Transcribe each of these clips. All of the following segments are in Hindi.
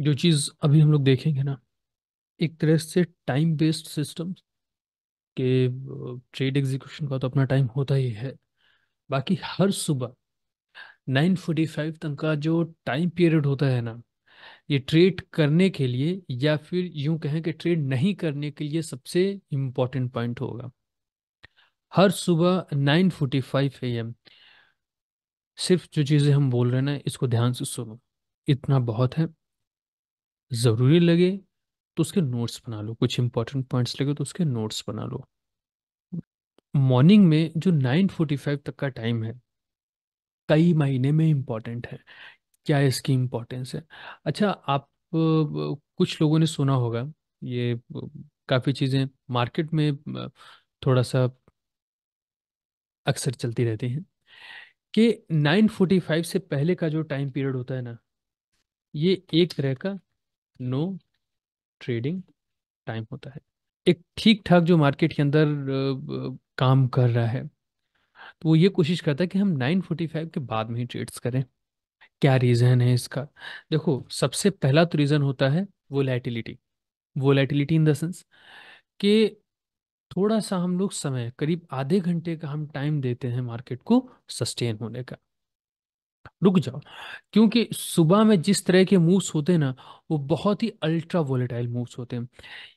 जो चीज़ अभी हम लोग देखेंगे ना एक तरह से टाइम बेस्ड सिस्टम के ट्रेड एग्जीक्यूशन का तो अपना टाइम होता ही है बाकी हर सुबह नाइन फोर्टी फाइव तक का जो टाइम पीरियड होता है ना ये ट्रेड करने के लिए या फिर यूं कहें कि ट्रेड नहीं करने के लिए सबसे इम्पोर्टेंट पॉइंट होगा हर सुबह नाइन फोर्टी फाइव एम सिर्फ जो चीज़ें हम बोल रहे हैं ना इसको ध्यान से सुनो इतना बहुत है ज़रूरी लगे तो उसके नोट्स बना लो कुछ इंपॉर्टेंट पॉइंट्स लगे तो उसके नोट्स बना लो मॉर्निंग में जो 9:45 तक का टाइम है कई महीने में इम्पॉर्टेंट है क्या इसकी इम्पोर्टेंस है अच्छा आप कुछ लोगों ने सुना होगा ये काफ़ी चीज़ें मार्केट में थोड़ा सा अक्सर चलती रहती हैं कि 9:45 से पहले का जो टाइम पीरियड होता है ना ये एक तरह का नो ट्रेडिंग टाइम होता है एक ठीक ठाक जो मार्केट के अंदर काम कर रहा है तो वो ये कोशिश करता है कि हम 945 के बाद में ही ट्रेड्स करें क्या रीज़न है इसका देखो सबसे पहला तो रीज़न होता है वो लैटिलिटी वो लैटिलिटी इन द सेंस कि थोड़ा सा हम लोग समय करीब आधे घंटे का हम टाइम देते हैं मार्केट को सस्टेन होने का रुक जाओ क्योंकि सुबह में जिस तरह के मूव्स होते हैं ना वो बहुत ही अल्ट्रा वोलेटाइल मूव्स होते हैं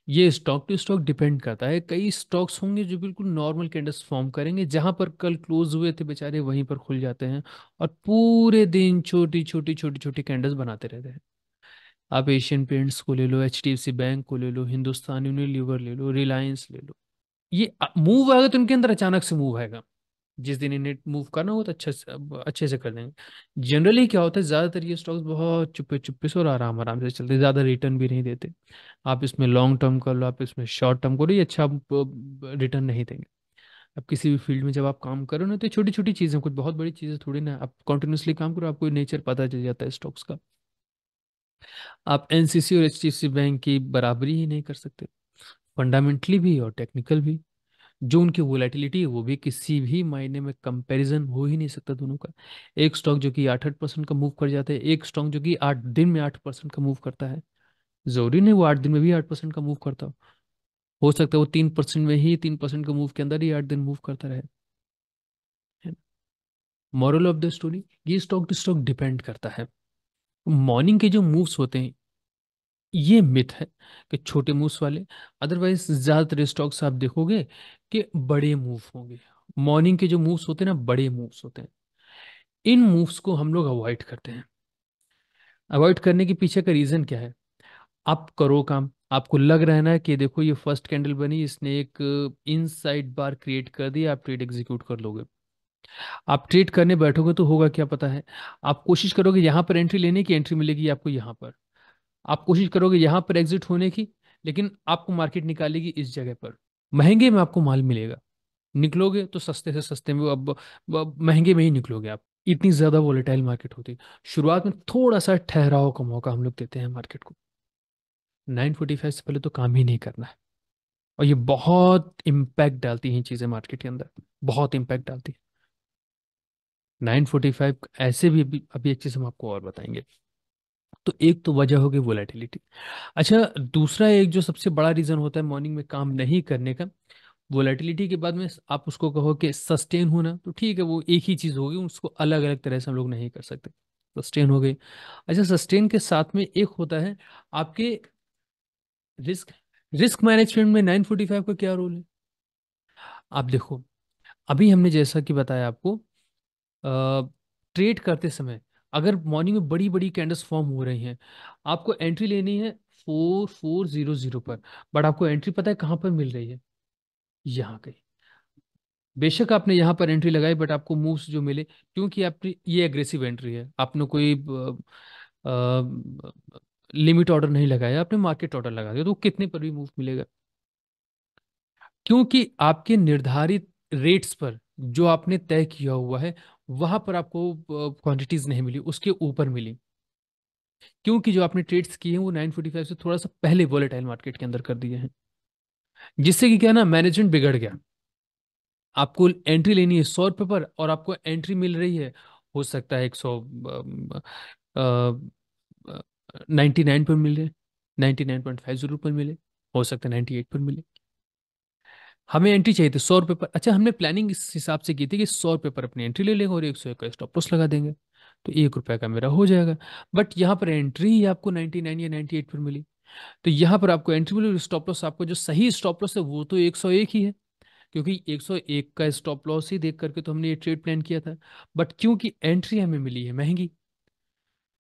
ये स्टॉक टू स्टॉक डिपेंड करता है कई स्टॉक्स होंगे जो बिल्कुल नॉर्मल कैंडल्स फॉर्म करेंगे जहां पर कल क्लोज हुए थे बेचारे वहीं पर खुल जाते हैं और पूरे दिन छोटी छोटी छोटी छोटी कैंडल्स बनाते रहते हैं आप एशियन पेंट्स को ले लो H D F C bank को ले लो हिंदुस्तान यूनिलीवर ले लो रिलायंस ले लो ये मूव आएगा तो इनके अंदर अचानक से मूव आएगा जिस दिन इन्हें मूव करना हो तो अच्छा से अच्छे से कर देंगे जनरली क्या होता है ज़्यादातर ये स्टॉक्स बहुत चुप्पे चुप्पे से और आराम आराम से चलते ज़्यादा रिटर्न भी नहीं देते आप इसमें लॉन्ग टर्म कर लो आप इसमें शॉर्ट टर्म करो ये अच्छा रिटर्न नहीं देंगे अब किसी भी फील्ड में जब आप काम करो ना तो छोटी छोटी चीज़ें कुछ बहुत बड़ी चीज़ें थोड़ी ना आप कंटिन्यूसली काम करो आपको नेचर पता चल जाता है स्टॉक्स का आप एनसीसी और एचडीएफसी बैंक की बराबरी ही नहीं कर सकते फंडामेंटली भी और टेक्निकल भी जो उनकी वोलेटिलिटी है वो भी किसी भी मायने में कंपैरिजन हो ही नहीं सकता दोनों का एक स्टॉक जो कि आठ आठ परसेंट का मूव कर जाता है एक स्टॉक जो कि आठ दिन में आठ परसेंट का मूव करता है जरूरी नहीं वो आठ दिन में भी आठ परसेंट का मूव करता हो हो सकता है वो तीन परसेंट में ही तीन परसेंट का मूव के अंदर ही आठ दिन मूव करता रहे मॉरल ऑफ द स्टोरी ये स्टॉक टू स्टॉक डिपेंड करता है मॉर्निंग के जो मूव्स होते हैं ये मिथ है कि छोटे मूव्स वाले अदरवाइज ज़्यादातर स्टॉक्स आप देखोगे कि बड़े मूव होंगे मॉर्निंग के जो मूव्स होते हैं ना बड़े मूव्स होते हैं इन मूव्स को हम लोग अवॉइड करते हैं अवॉइड करने के पीछे का रीज़न क्या है आप करो काम आपको लग रहा है ना कि देखो ये फर्स्ट कैंडल बनी इसने एक इनसाइड बार क्रिएट कर दिया आप ट्रेड एग्जीक्यूट कर लोगे आप ट्रेड करने बैठोगे तो होगा क्या पता है आप कोशिश करोगे यहां पर एंट्री लेने की एंट्री मिलेगी आपको यहां पर आप कोशिश करोगे यहाँ पर एग्जिट होने की लेकिन आपको मार्केट निकालेगी इस जगह पर महंगे में आपको माल मिलेगा निकलोगे तो सस्ते से सस्ते में अब, अब महंगे में ही निकलोगे आप इतनी ज़्यादा वॉलेटाइल मार्केट होती है शुरुआत में थोड़ा सा ठहराव का मौका हम लोग देते हैं मार्केट को 945 से पहले तो काम ही नहीं करना है और ये बहुत इम्पैक्ट डालती हैं चीज़ें मार्केट के अंदर बहुत इम्पैक्ट डालती है फाइव ऐसे भी अभी अभी एक चीज़ हम आपको और बताएंगे तो एक तो वजह होगी वोलेटिलिटी अच्छा दूसरा एक जो सबसे बड़ा रीज़न होता है मॉर्निंग में काम नहीं करने का वोलेटिलिटी के बाद में आप उसको कहो कि सस्टेन होना तो ठीक है वो एक ही चीज़ होगी उसको अलग अलग तरह से हम लोग नहीं कर सकते सस्टेन हो गई अच्छा सस्टेन के साथ में एक होता है आपके रिस्क रिस्क मैनेजमेंट में नाइन का क्या रोल है आप देखो अभी हमने जैसा कि बताया आपको ट्रेड करते समय अगर मॉर्निंग में बड़ी बड़ी कैंडल्स फॉर्म हो रही हैं आपको एंट्री लेनी है फोर फोर जीरो जीरो पर बट आपको एंट्री पता है कहाँ पर मिल रही है यहाँ कहीं बेशक आपने यहाँ पर एंट्री लगाई बट आपको मूव्स जो मिले क्योंकि आपकी ये एग्रेसिव एंट्री है आपने कोई लिमिट ऑर्डर नहीं लगाया आपने मार्केट ऑर्डर लगा दिया तो कितने पर भी मूव मिलेगा क्योंकि आपके निर्धारित रेट्स पर जो आपने तय किया हुआ है वहां पर आपको क्वांटिटीज नहीं मिली उसके ऊपर मिली क्योंकि जो आपने ट्रेड्स किए हैं वो 945 से थोड़ा सा पहले वॉलेटाइल मार्केट के अंदर कर दिए हैं जिससे कि क्या ना मैनेजमेंट बिगड़ गया आपको एंट्री लेनी है सौ रुपए पर और आपको एंट्री मिल रही है हो सकता है एक सौ नाइन्टी नाइन पर मिले ninety nine point five zero पर मिले हो सकता है नाइन्टी एट पर मिले हमें एंट्री चाहिए थी सौ रुपये पर अच्छा हमने प्लानिंग इस हिसाब से की थी कि सौ रुपये पर अपनी एंट्री ले लेंगे और एक सौ का स्टॉप लॉस लगा देंगे तो एक रुपये का मेरा हो जाएगा बट यहाँ पर एंट्री ही आपको नाइन्टी नाइन या नाइन्टी एट पर मिली तो यहाँ पर आपको एंट्री मिली स्टॉप लॉस आपको जो सही स्टॉप लॉस है वो तो एक सौ एक ही है क्योंकि एक सौ एक का स्टॉप लॉस ही देख करके तो हमने ये ट्रेड प्लान किया था बट क्योंकि एंट्री हमें मिली है महंगी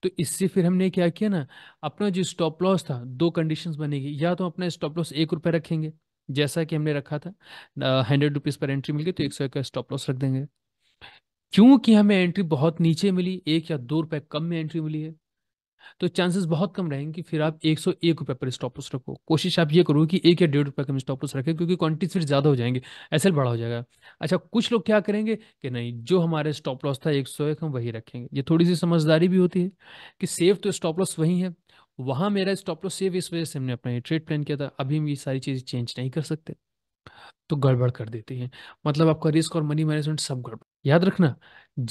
तो इससे फिर हमने क्या किया ना अपना जो स्टॉप लॉस था दो कंडीशंस बनेगी या तो अपना स्टॉप लॉस एक रुपये रखेंगे जैसा कि हमने रखा था हंड्रेड रुपीज़ पर एंट्री मिल गई तो एक सौ का स्टॉप लॉस रख देंगे क्योंकि हमें एंट्री बहुत नीचे मिली एक या दो रुपए कम में एंट्री मिली है तो चांसेस बहुत कम रहेंगे कि फिर आप एक सौ एक रुपये पर स्टॉप लॉस रखो कोशिश आप ये करो कि एक या डेढ़ रुपए कम स्टॉप लॉस रखें क्योंकि क्वांटिटी फिर ज़्यादा हो जाएंगे ऐसे बड़ा हो जाएगा अच्छा कुछ लोग क्या करेंगे कि नहीं जो हमारे स्टॉप लॉस था एक सौ एक हम वही रखेंगे ये थोड़ी सी समझदारी भी होती है कि सेफ तो स्टॉप लॉस वही है वहां मेरा स्टॉप लॉस सेव इस वजह से हमने अपना ये ट्रेड प्लान किया था अभी हम ये सारी चीज़ें चेंज नहीं कर सकते तो गड़बड़ कर देती है मतलब आपका रिस्क और मनी मैनेजमेंट सब गड़बड़ याद रखना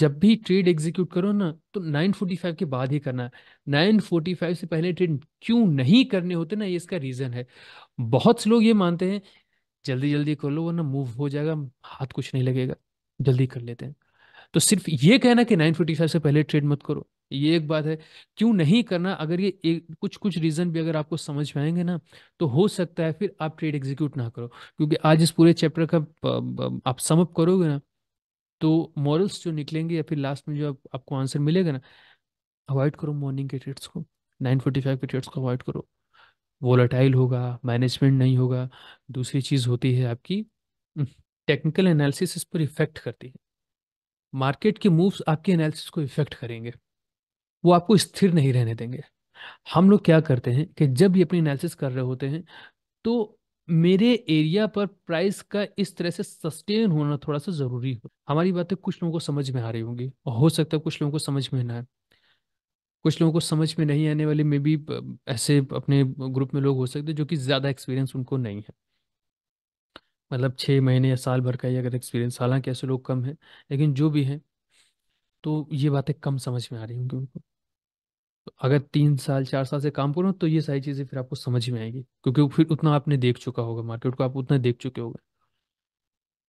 जब भी ट्रेड एग्जीक्यूट करो ना तो 945 के बाद ही करना है 945 से पहले ट्रेड क्यों नहीं करने होते ना ये इसका रीज़न है बहुत से लोग ये मानते हैं जल्दी जल्दी कर लो वरना मूव हो जाएगा हाथ कुछ नहीं लगेगा जल्दी कर लेते हैं तो सिर्फ ये कहना कि नाइन से पहले ट्रेड मत करो ये एक बात है क्यों नहीं करना अगर ये एक कुछ कुछ रीज़न भी अगर आपको समझ में आएंगे ना तो हो सकता है फिर आप ट्रेड एग्जीक्यूट ना करो क्योंकि आज इस पूरे चैप्टर का आप समअप करोगे ना तो मॉरल्स जो निकलेंगे या फिर लास्ट में जो आप, आपको आंसर मिलेगा ना अवॉइड करो मॉर्निंग के ट्रेड्स को नाइन फोर्टी फाइव के ट्रेड्स को अवॉइड करो वोलाटाइल होगा मैनेजमेंट नहीं होगा दूसरी चीज़ होती है आपकी टेक्निकल एनालिसिस इस पर इफेक्ट करती है मार्केट के मूव्स आपके एनालिसिस को इफेक्ट करेंगे वो आपको स्थिर नहीं रहने देंगे हम लोग क्या करते हैं कि जब ये अपनी एनालिसिस कर रहे होते हैं तो मेरे एरिया पर प्राइस का इस तरह से सस्टेन होना थोड़ा सा ज़रूरी हो हमारी बातें कुछ लोगों को समझ में आ रही होंगी और हो सकता है कुछ लोगों को समझ में ना आए कुछ लोगों को समझ में नहीं आने वाले मे भी ऐसे अपने ग्रुप में लोग हो सकते हैं जो कि ज़्यादा एक्सपीरियंस उनको नहीं है मतलब छः महीने या साल भर का ही अगर एक्सपीरियंस हालांकि ऐसे लोग कम हैं लेकिन जो भी हैं तो ये बातें कम समझ में आ रही होंगी उनको तो अगर तीन साल चार साल से काम करो तो ये सारी चीज़ें फिर आपको समझ में आएगी क्योंकि फिर उतना आपने देख चुका होगा मार्केट को आप उतना देख चुके होगा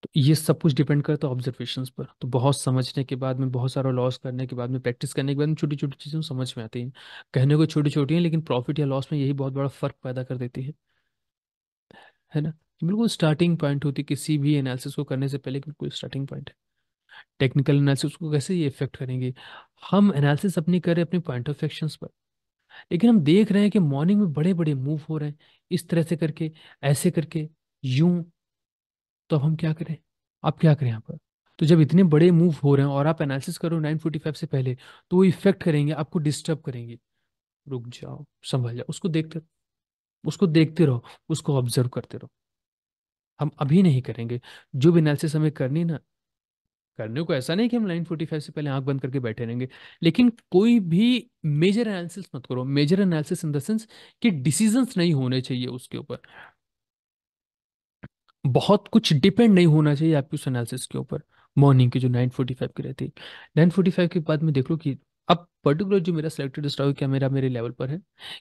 तो ये सब कुछ डिपेंड करता है ऑब्जर्वेशन पर तो बहुत समझने के बाद में बहुत सारा लॉस करने के बाद में प्रैक्टिस करने के बाद में छोटी छोटी चीज़ें समझ में आती हैं कहने को छोटी छोटी हैं लेकिन प्रॉफिट या लॉस में यही बहुत बड़ा फर्क पैदा कर देती है है ना बिल्कुल स्टार्टिंग पॉइंट होती है किसी भी एनालिसिस को करने से पहले बिल्कुल स्टार्टिंग पॉइंट है टेक्निकल एनालिसिस को कैसे ये इफेक्ट करेंगे हम एनालिसिस अपनी हैं अपने पॉइंट ऑफ एक्शन पर लेकिन हम देख रहे हैं कि मॉर्निंग में बड़े बड़े मूव हो रहे हैं इस तरह से करके ऐसे करके यूं तो अब हम क्या करें आप क्या करें यहाँ पर तो जब इतने बड़े मूव हो रहे हैं और आप एनालिसिस करो नाइन फोर्टी फाइव से पहले तो वो इफेक्ट करेंगे आपको डिस्टर्ब करेंगे रुक जाओ संभल जाओ उसको देखते उसको देखते रहो उसको ऑब्जर्व करते रहो हम अभी नहीं करेंगे जो भी एनालिसिस हमें करनी ना करने को ऐसा नहीं कि हम नाइन फोर्टी फाइव से पहले आंख बंद करके बैठे रहेंगे लेकिन कोई भी मेजर एनालिसिस मत करो major analysis in the sense कि डिसीजंस नहीं होने चाहिए उसके ऊपर बहुत कुछ डिपेंड नहीं होना चाहिए आपके उस एनालिसिस के ऊपर मॉर्निंग के जो नाइन फोर्टी फाइव की रहती है नाइन फोर्टी फाइव के बाद में देख लो कि अब पर्टिकुलर जो मेरा सिलेक्टेड स्टॉक क्या मेरा मेरे लेवल पर है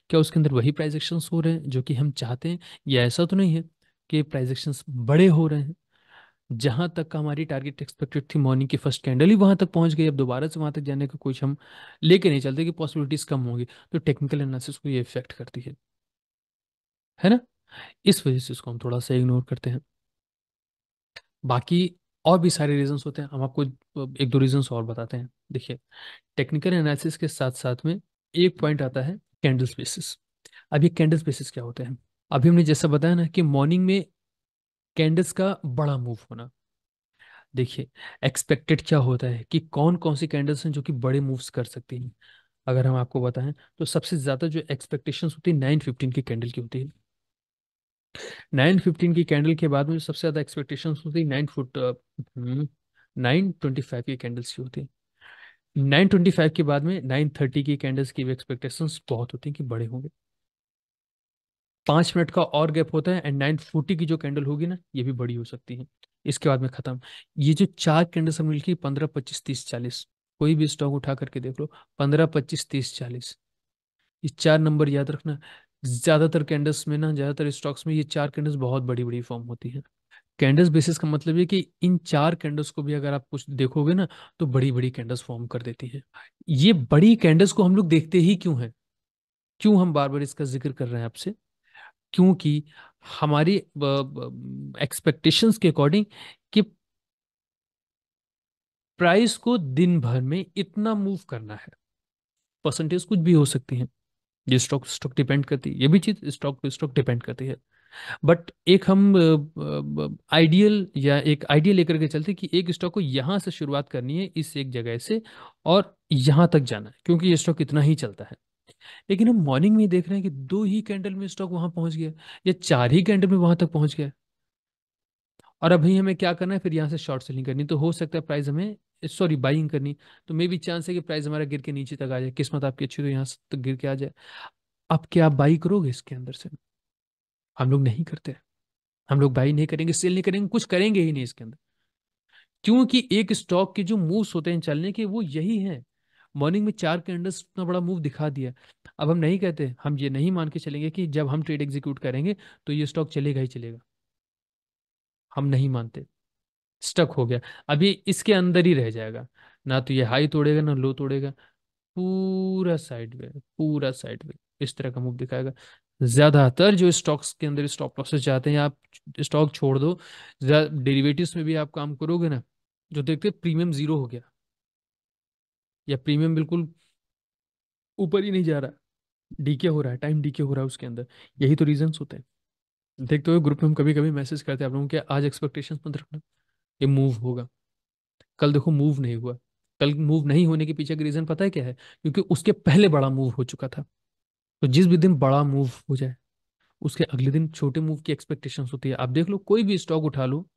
क्या उसके अंदर वही प्राइजेक्शन हो रहे हैं जो कि हम चाहते हैं या ऐसा तो नहीं है कि प्राइजेक्शन बड़े हो रहे हैं जहां तक का हमारी टारगेट एक्सपेक्टेड थी मॉर्निंग की फर्स्ट कैंडल ही वहां तक पहुंच गई अब दोबारा से वहां तक जाने का कुछ हम लेके नहीं चलते कि पॉसिबिलिटीज कम होगी तो टेक्निकल एनालिसिस को ये इफेक्ट करती है है ना इस वजह से इसको हम थोड़ा सा इग्नोर करते हैं बाकी और भी सारे रीजंस होते हैं हम आपको एक दो रीजंस और बताते हैं देखिए टेक्निकल एनालिसिस के साथ साथ में एक पॉइंट आता है कैंडल्स बेसिस अब ये कैंडल्स बेसिस क्या होते हैं अभी हमने जैसा बताया ना कि मॉर्निंग में कैंडल्स का बड़ा मूव होना देखिए एक्सपेक्टेड क्या होता है कि कौन कौन सी कैंडल्स हैं जो कि बड़े मूव्स कर सकती हैं अगर हम आपको बताएं तो सबसे ज़्यादा जो एक्सपेक्टेशंस होती है नाइन फिफ्टीन की कैंडल की होती है नाइन फिफ्टीन की कैंडल के बाद में जो सबसे ज़्यादा एक्सपेक्टेशन होती है nine foot nine twenty five की कैंडल्स की होती है नाइन ट्वेंटी फाइव के बाद में नाइन थर्टी की कैंडल्स की भी एक्सपेक्टेशंस बहुत होती हैं कि बड़े होंगे पांच मिनट का और गैप होता है एंड नाइन फोर्टी की जो कैंडल होगी ना ये भी बड़ी हो सकती है इसके बाद में खत्म ये जो चार कैंडल सब मिलकर पंद्रह पच्चीस तीस चालीस कोई भी स्टॉक उठा करके देख लो पंद्रह पच्चीस तीस चालीस ये चार नंबर याद रखना ज्यादातर कैंडल्स में ना ज्यादातर स्टॉक्स में ये चार कैंडल्स बहुत बड़ी बड़ी फॉर्म होती है कैंडल्स बेसिस का मतलब ये कि इन चार कैंडल्स को भी अगर आप कुछ देखोगे ना तो बड़ी बड़ी कैंडल्स फॉर्म कर देती है ये बड़ी कैंडल्स को हम लोग देखते ही क्यों है क्यों हम बार बार इसका जिक्र कर रहे हैं आपसे क्योंकि हमारी एक्सपेक्टेशंस के अकॉर्डिंग कि प्राइस को दिन भर में इतना मूव करना है परसेंटेज कुछ भी हो सकती है ये स्टॉक स्टॉक डिपेंड करती है ये भी चीज स्टॉक स्टॉक डिपेंड करती है बट एक हम आइडियल या एक आइडिया लेकर के चलते कि एक स्टॉक को यहाँ से शुरुआत करनी है इस एक जगह से और यहाँ तक जाना है क्योंकि ये स्टॉक इतना ही चलता है लेकिन हम मॉर्निंग में देख रहे हैं कि दो ही कैंडल में स्टॉक वहां पहुंच गया या चार ही कैंडल में वहां तक पहुंच गया और अभी हमें क्या करना है फिर यहां से शॉर्ट सेलिंग करनी तो हो सकता है प्राइस हमें सॉरी बाइंग करनी तो मे भी चांस है कि प्राइस हमारा गिर के नीचे तक आ जाए किस्मत आपकी अच्छी तो यहाँ से तक गिर के आ जाए अब क्या आप बाई करोगे इसके अंदर से हम लोग नहीं करते हम लोग बाई नहीं करेंगे सेल नहीं करेंगे कुछ करेंगे ही नहीं इसके अंदर क्योंकि एक स्टॉक के जो मूव्स होते हैं चलने के वो यही हैं मॉर्निंग में चार कैंडल्स उतना बड़ा मूव दिखा दिया अब हम नहीं कहते हम ये नहीं मान के चलेंगे कि जब हम ट्रेड एग्जीक्यूट करेंगे तो ये स्टॉक चलेगा ही चलेगा हम नहीं मानते स्टक हो गया अभी इसके अंदर ही रह जाएगा ना तो ये हाई तोड़ेगा ना लो तोड़ेगा पूरा साइड वे पूरा साइड वे इस तरह का मूव दिखाएगा ज्यादातर जो स्टॉक्स के अंदर स्टॉप लॉसेस जाते हैं आप स्टॉक छोड़ दो डेरिवेटिव्स में भी आप काम करोगे ना जो देखते प्रीमियम जीरो हो गया या प्रीमियम बिल्कुल ऊपर ही नहीं जा रहा डीके हो रहा है टाइम डीके हो रहा है उसके अंदर यही तो रीजंस होते हैं देखते हुए ग्रुप में हम कभी कभी मैसेज करते हैं आप लोगों के आज एक्सपेक्टेशन मत रखना ये मूव होगा कल देखो मूव नहीं हुआ कल मूव नहीं होने के पीछे का रीजन पता है क्या है क्योंकि उसके पहले बड़ा मूव हो चुका था तो जिस भी दिन बड़ा मूव हो जाए उसके अगले दिन छोटे मूव की एक्सपेक्टेशन होती है आप देख लो कोई भी स्टॉक उठा लो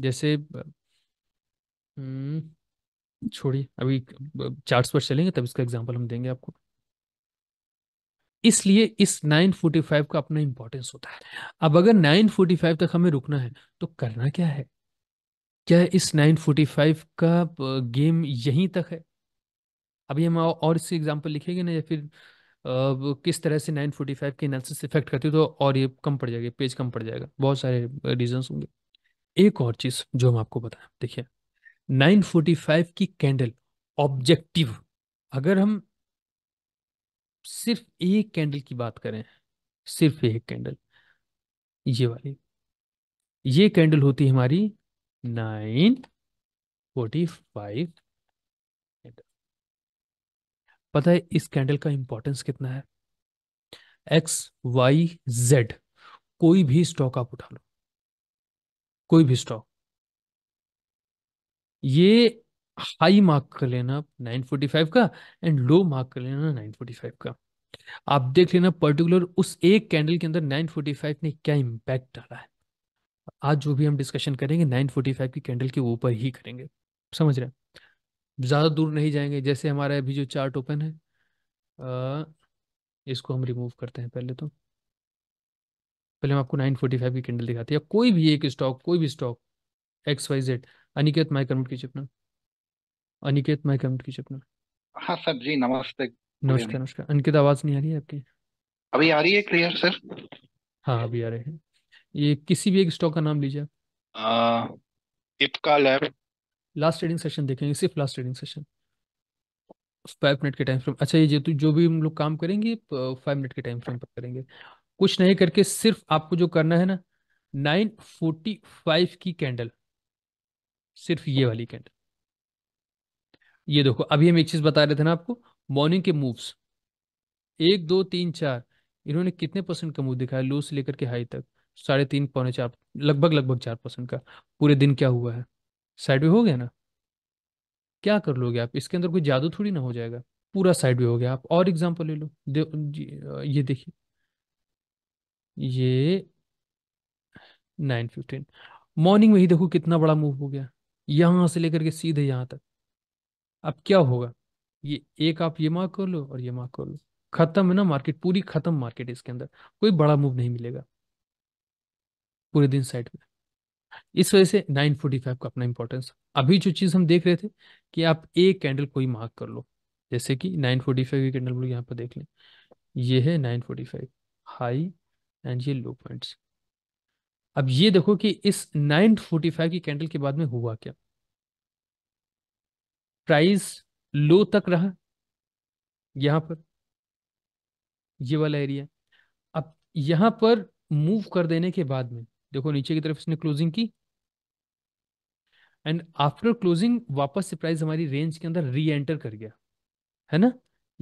जैसे हम्म, छोड़िए अभी चार्ट्स पर चलेंगे तब इसका एग्जांपल हम देंगे आपको इसलिए इस 945 का अपना इंपॉर्टेंस होता है अब अगर 945 तक हमें रुकना है तो करना क्या है क्या इस 945 का गेम यहीं तक है अभी हम और इससे एग्जांपल लिखेंगे ना या फिर किस तरह से 945 के एनालिसिस इफेक्ट करती है तो और ये कम पड़ जाएगा पेज कम पड़ जाएगा बहुत सारे रीजंस होंगे एक और चीज़ जो हम आपको बताएं देखिए 945 की कैंडल ऑब्जेक्टिव अगर हम सिर्फ एक कैंडल की बात करें सिर्फ एक कैंडल ये वाली ये कैंडल होती है हमारी नाइन फोर्टी फाइव पता है इस कैंडल का इंपॉर्टेंस कितना है एक्स वाई जेड कोई भी स्टॉक आप उठा लो कोई भी स्टॉक ये हाई मार्क कर लेना 945 का एंड लो मार्क कर लेना 945 का आप देख लेना पर्टिकुलर उस एक कैंडल के अंदर 945 ने क्या इम्पैक्ट डाला है आज जो भी हम डिस्कशन करेंगे 945 की कैंडल के ऊपर ही करेंगे समझ रहे हैं ज़्यादा दूर नहीं जाएंगे जैसे हमारा अभी जो चार्ट ओपन है आ, इसको हम रिमूव करते हैं पहले तो पहले हम आपको 945 की कैंडल दिखाते हैं कोई भी एक स्टॉक कोई भी stock X Y Z Aniket mic unmute कीजिए अपना अनिकेत माइक अनम्यूट कीजिए अपना हाँ सर जी नमस्ते नमस्कार नमस्कार अनिकेत आवाज नहीं आ रही है आपकी अभी आ रही है क्लियर सर हाँ अभी आ रहे हैं ये किसी भी एक स्टॉक का नाम लीजिए आप Ipca lab last trading session देखेंगे सिर्फ last trading session five minute के टाइम फ्रेम अच्छा ये तो जो भी हम लोग काम करेंगे फाइव मिनट के टाइम फ्रेम पर करेंगे कुछ नहीं करके सिर्फ आपको जो करना है ना नाइन फोर्टी फाइव की कैंडल सिर्फ ये वाली कैंडल ये देखो अभी हम एक चीज बता रहे थे ना आपको मॉर्निंग के मूव्स एक दो तीन चार इन्होंने कितने परसेंट का मूव दिखाया लो से लेकर के हाई तक साढ़े तीन पौने चार लगभग लगभग चार परसेंट का पूरे दिन क्या हुआ है साइडवे हो गया ना क्या कर लोगे आप इसके अंदर कोई जादू थोड़ी ना हो जाएगा पूरा साइडवे हो गया आप और एग्जाम्पल ले लो दे, ये देखिए ये नाइन फिफ्टीन मॉर्निंग में ही देखो कितना बड़ा मूव हो गया यहां से लेकर के सीधे यहां तक अब क्या होगा ये एक आप ये मार्क कर लो और ये मार्क कर लो खत्म है ना मार्केट पूरी खत्म मार्केट इसके अंदर कोई बड़ा मूव नहीं मिलेगा पूरे दिन साइड में इस वजह से 945 का अपना इंपॉर्टेंस अभी जो चीज हम देख रहे थे कि आप एक कैंडल कोई मार्क कर लो जैसे कि 945 फाइव कैंडल यहाँ पर देख लें ये है 945 हाई एंड ये लो पॉइंट्स अब ये देखो कि इस 945 की कैंडल के बाद में हुआ क्या प्राइस लो तक रहा यहां पर ये वाला एरिया अब यहां पर मूव कर देने के बाद में देखो नीचे की तरफ इसने क्लोजिंग की एंड आफ्टर क्लोजिंग वापस से प्राइस हमारी रेंज के अंदर री एंटर कर गया है ना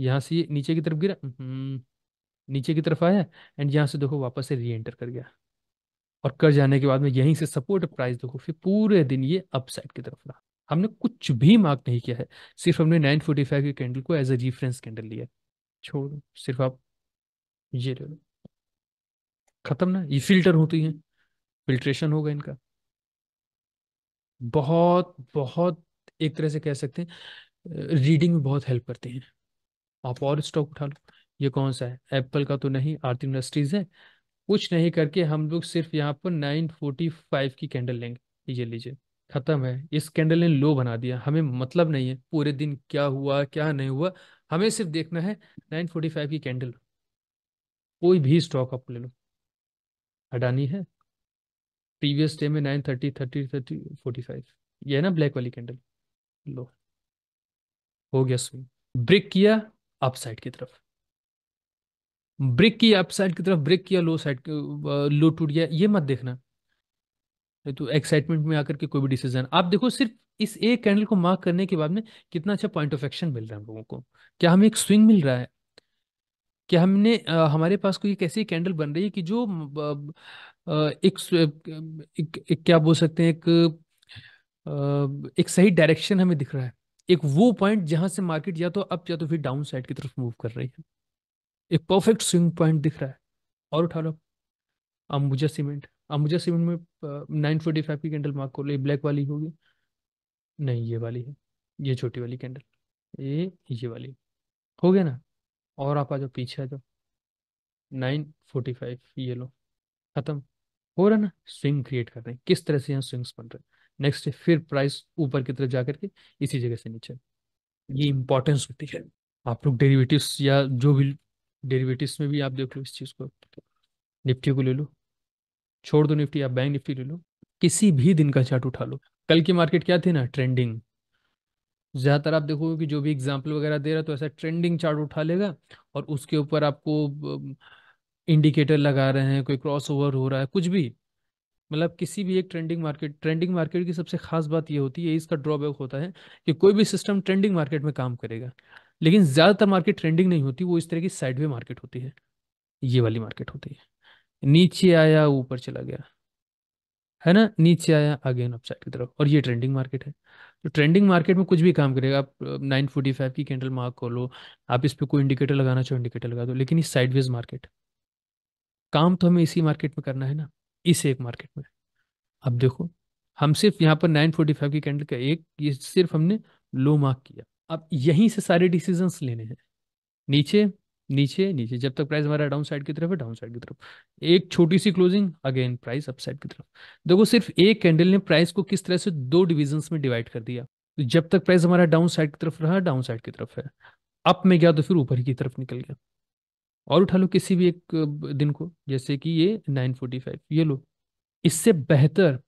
यहां से नीचे की तरफ गिरा हम्म, नीचे की तरफ आया एंड यहां से देखो वापस से री एंटर कर गया और कर जाने के बाद में यहीं से सपोर्ट प्राइस देखो फिर पूरे दिन ये अपसाइड की तरफ रहा हमने कुछ भी मार्क नहीं किया है सिर्फ हमने नाइन फोर्टी फाइव के कैंडल को एज ए रिफरेंस कैंडल लिया छोड़ सिर्फ आप ये ले लो खत्म ना ये फिल्टर होती है फिल्ट्रेशन होगा इनका बहुत बहुत एक तरह से कह सकते हैं रीडिंग में बहुत हेल्प करते हैं आप और स्टॉक उठा लो ये कौन सा है एप्पल का तो नहीं आरती इंडस्ट्रीज है कुछ नहीं करके हम लोग सिर्फ यहाँ पर नाइन फोर्टी फाइव की कैंडल लेंगे ये लीजिए खत्म है इस कैंडल ने लो बना दिया हमें मतलब नहीं है पूरे दिन क्या हुआ क्या नहीं हुआ हमें सिर्फ देखना है नाइन फोर्टी फाइव की कैंडल कोई भी स्टॉक आप ले लो अडानी है प्रीवियस डे में nine thirty thirty thirty forty five ये है ना ब्लैक वाली कैंडल लो हो गया स्विंग ब्रेक किया अपसाइड की तरफ ब्रेक की अप साइड की तरफ ब्रेक किया लो साइड लो टूट गया ये मत देखना तो एक्साइटमेंट में आकर के कोई भी डिसीजन आप देखो सिर्फ इस एक कैंडल को मार्क करने के बाद में कितना अच्छा पॉइंट ऑफ एक्शन मिल रहा है हम लोगों को क्या हमें एक स्विंग मिल रहा है क्या हमने आ, हमारे पास कोई एक ऐसी कैंडल बन रही है कि जो आ, एक, एक, एक क्या बोल सकते हैं एक एक सही डायरेक्शन हमें दिख रहा है एक वो पॉइंट जहां से मार्केट या तो अप या तो फिर डाउन साइड की तरफ मूव कर रही है एक परफेक्ट स्विंग पॉइंट दिख रहा है और उठा लो अंबुजा सीमेंट अंबुजा सीमेंट में नाइन फोर्टी फाइव की कैंडल मार्क कर लो ये ब्लैक वाली होगी नहीं ये वाली है ये छोटी वाली कैंडल ये ये वाली हो गया ना और आप आ जाओ पीछे आ जाओ नाइन फोर्टी फाइव ये लो खत्म हो रहा ना स्विंग क्रिएट कर रहे हैं किस तरह से यहाँ स्विंग्स बन रहे हैं नेक्स्ट फिर प्राइस ऊपर की तरफ जाकर के इसी जगह से नीचे ये इंपॉर्टेंस होती है आप लोग डेरिवेटिव्स या जो भी डेरिवेटिव्स में भी आप देख लो इस चीज़ को निफ्टी को ले लो छोड़ दो निफ्टी आप बैंक निफ्टी ले लो किसी भी दिन का चार्ट उठा लो कल की मार्केट क्या थी ना ट्रेंडिंग ज़्यादातर आप देखोगे कि जो भी एग्जाम्पल वगैरह दे रहा तो ऐसा ट्रेंडिंग चार्ट उठा लेगा और उसके ऊपर आपको इंडिकेटर लगा रहे हैं कोई क्रॉस ओवर हो रहा है कुछ भी मतलब किसी भी एक ट्रेंडिंग मार्केट ट्रेंडिंग मार्केट की सबसे खास बात ये होती है इसका ड्रॉबैक होता है कि कोई भी सिस्टम ट्रेंडिंग मार्केट में काम करेगा लेकिन ज़्यादातर मार्केट ट्रेंडिंग नहीं होती वो इस तरह की साइडवे मार्केट होती है ये वाली मार्केट होती है नीचे आया ऊपर चला गया है ना नीचे आया अगेन अपसाइड की तरफ और ये ट्रेंडिंग मार्केट है तो ट्रेंडिंग मार्केट में कुछ भी काम करेगा आप नाइन फोर्टी फाइव की कैंडल मार्क कर लो आप इस पर कोई इंडिकेटर लगाना चाहो इंडिकेटर लगा दो लेकिन ये साइडवेज मार्केट काम तो हमें इसी मार्केट में करना है ना इस एक मार्केट में अब देखो हम सिर्फ यहाँ पर नाइन फोर्टी फाइव की कैंडल का एक ये सिर्फ हमने लो मार्क किया अब यहीं से सारे डिसीजंस लेने हैं नीचे नीचे नीचे जब तक प्राइस हमारा डाउन साइड की तरफ है डाउन साइड की तरफ एक छोटी सी closing again price up side की तरफ देखो सिर्फ एक कैंडल ने प्राइस को किस तरह से दो डिविजन्स में डिवाइड कर दिया तो जब तक प्राइस हमारा डाउन साइड की तरफ रहा डाउन साइड की तरफ है अप में गया तो फिर ऊपर की तरफ निकल गया और उठा लो किसी भी एक दिन को जैसे कि ये 945 ये लो इससे बेहतर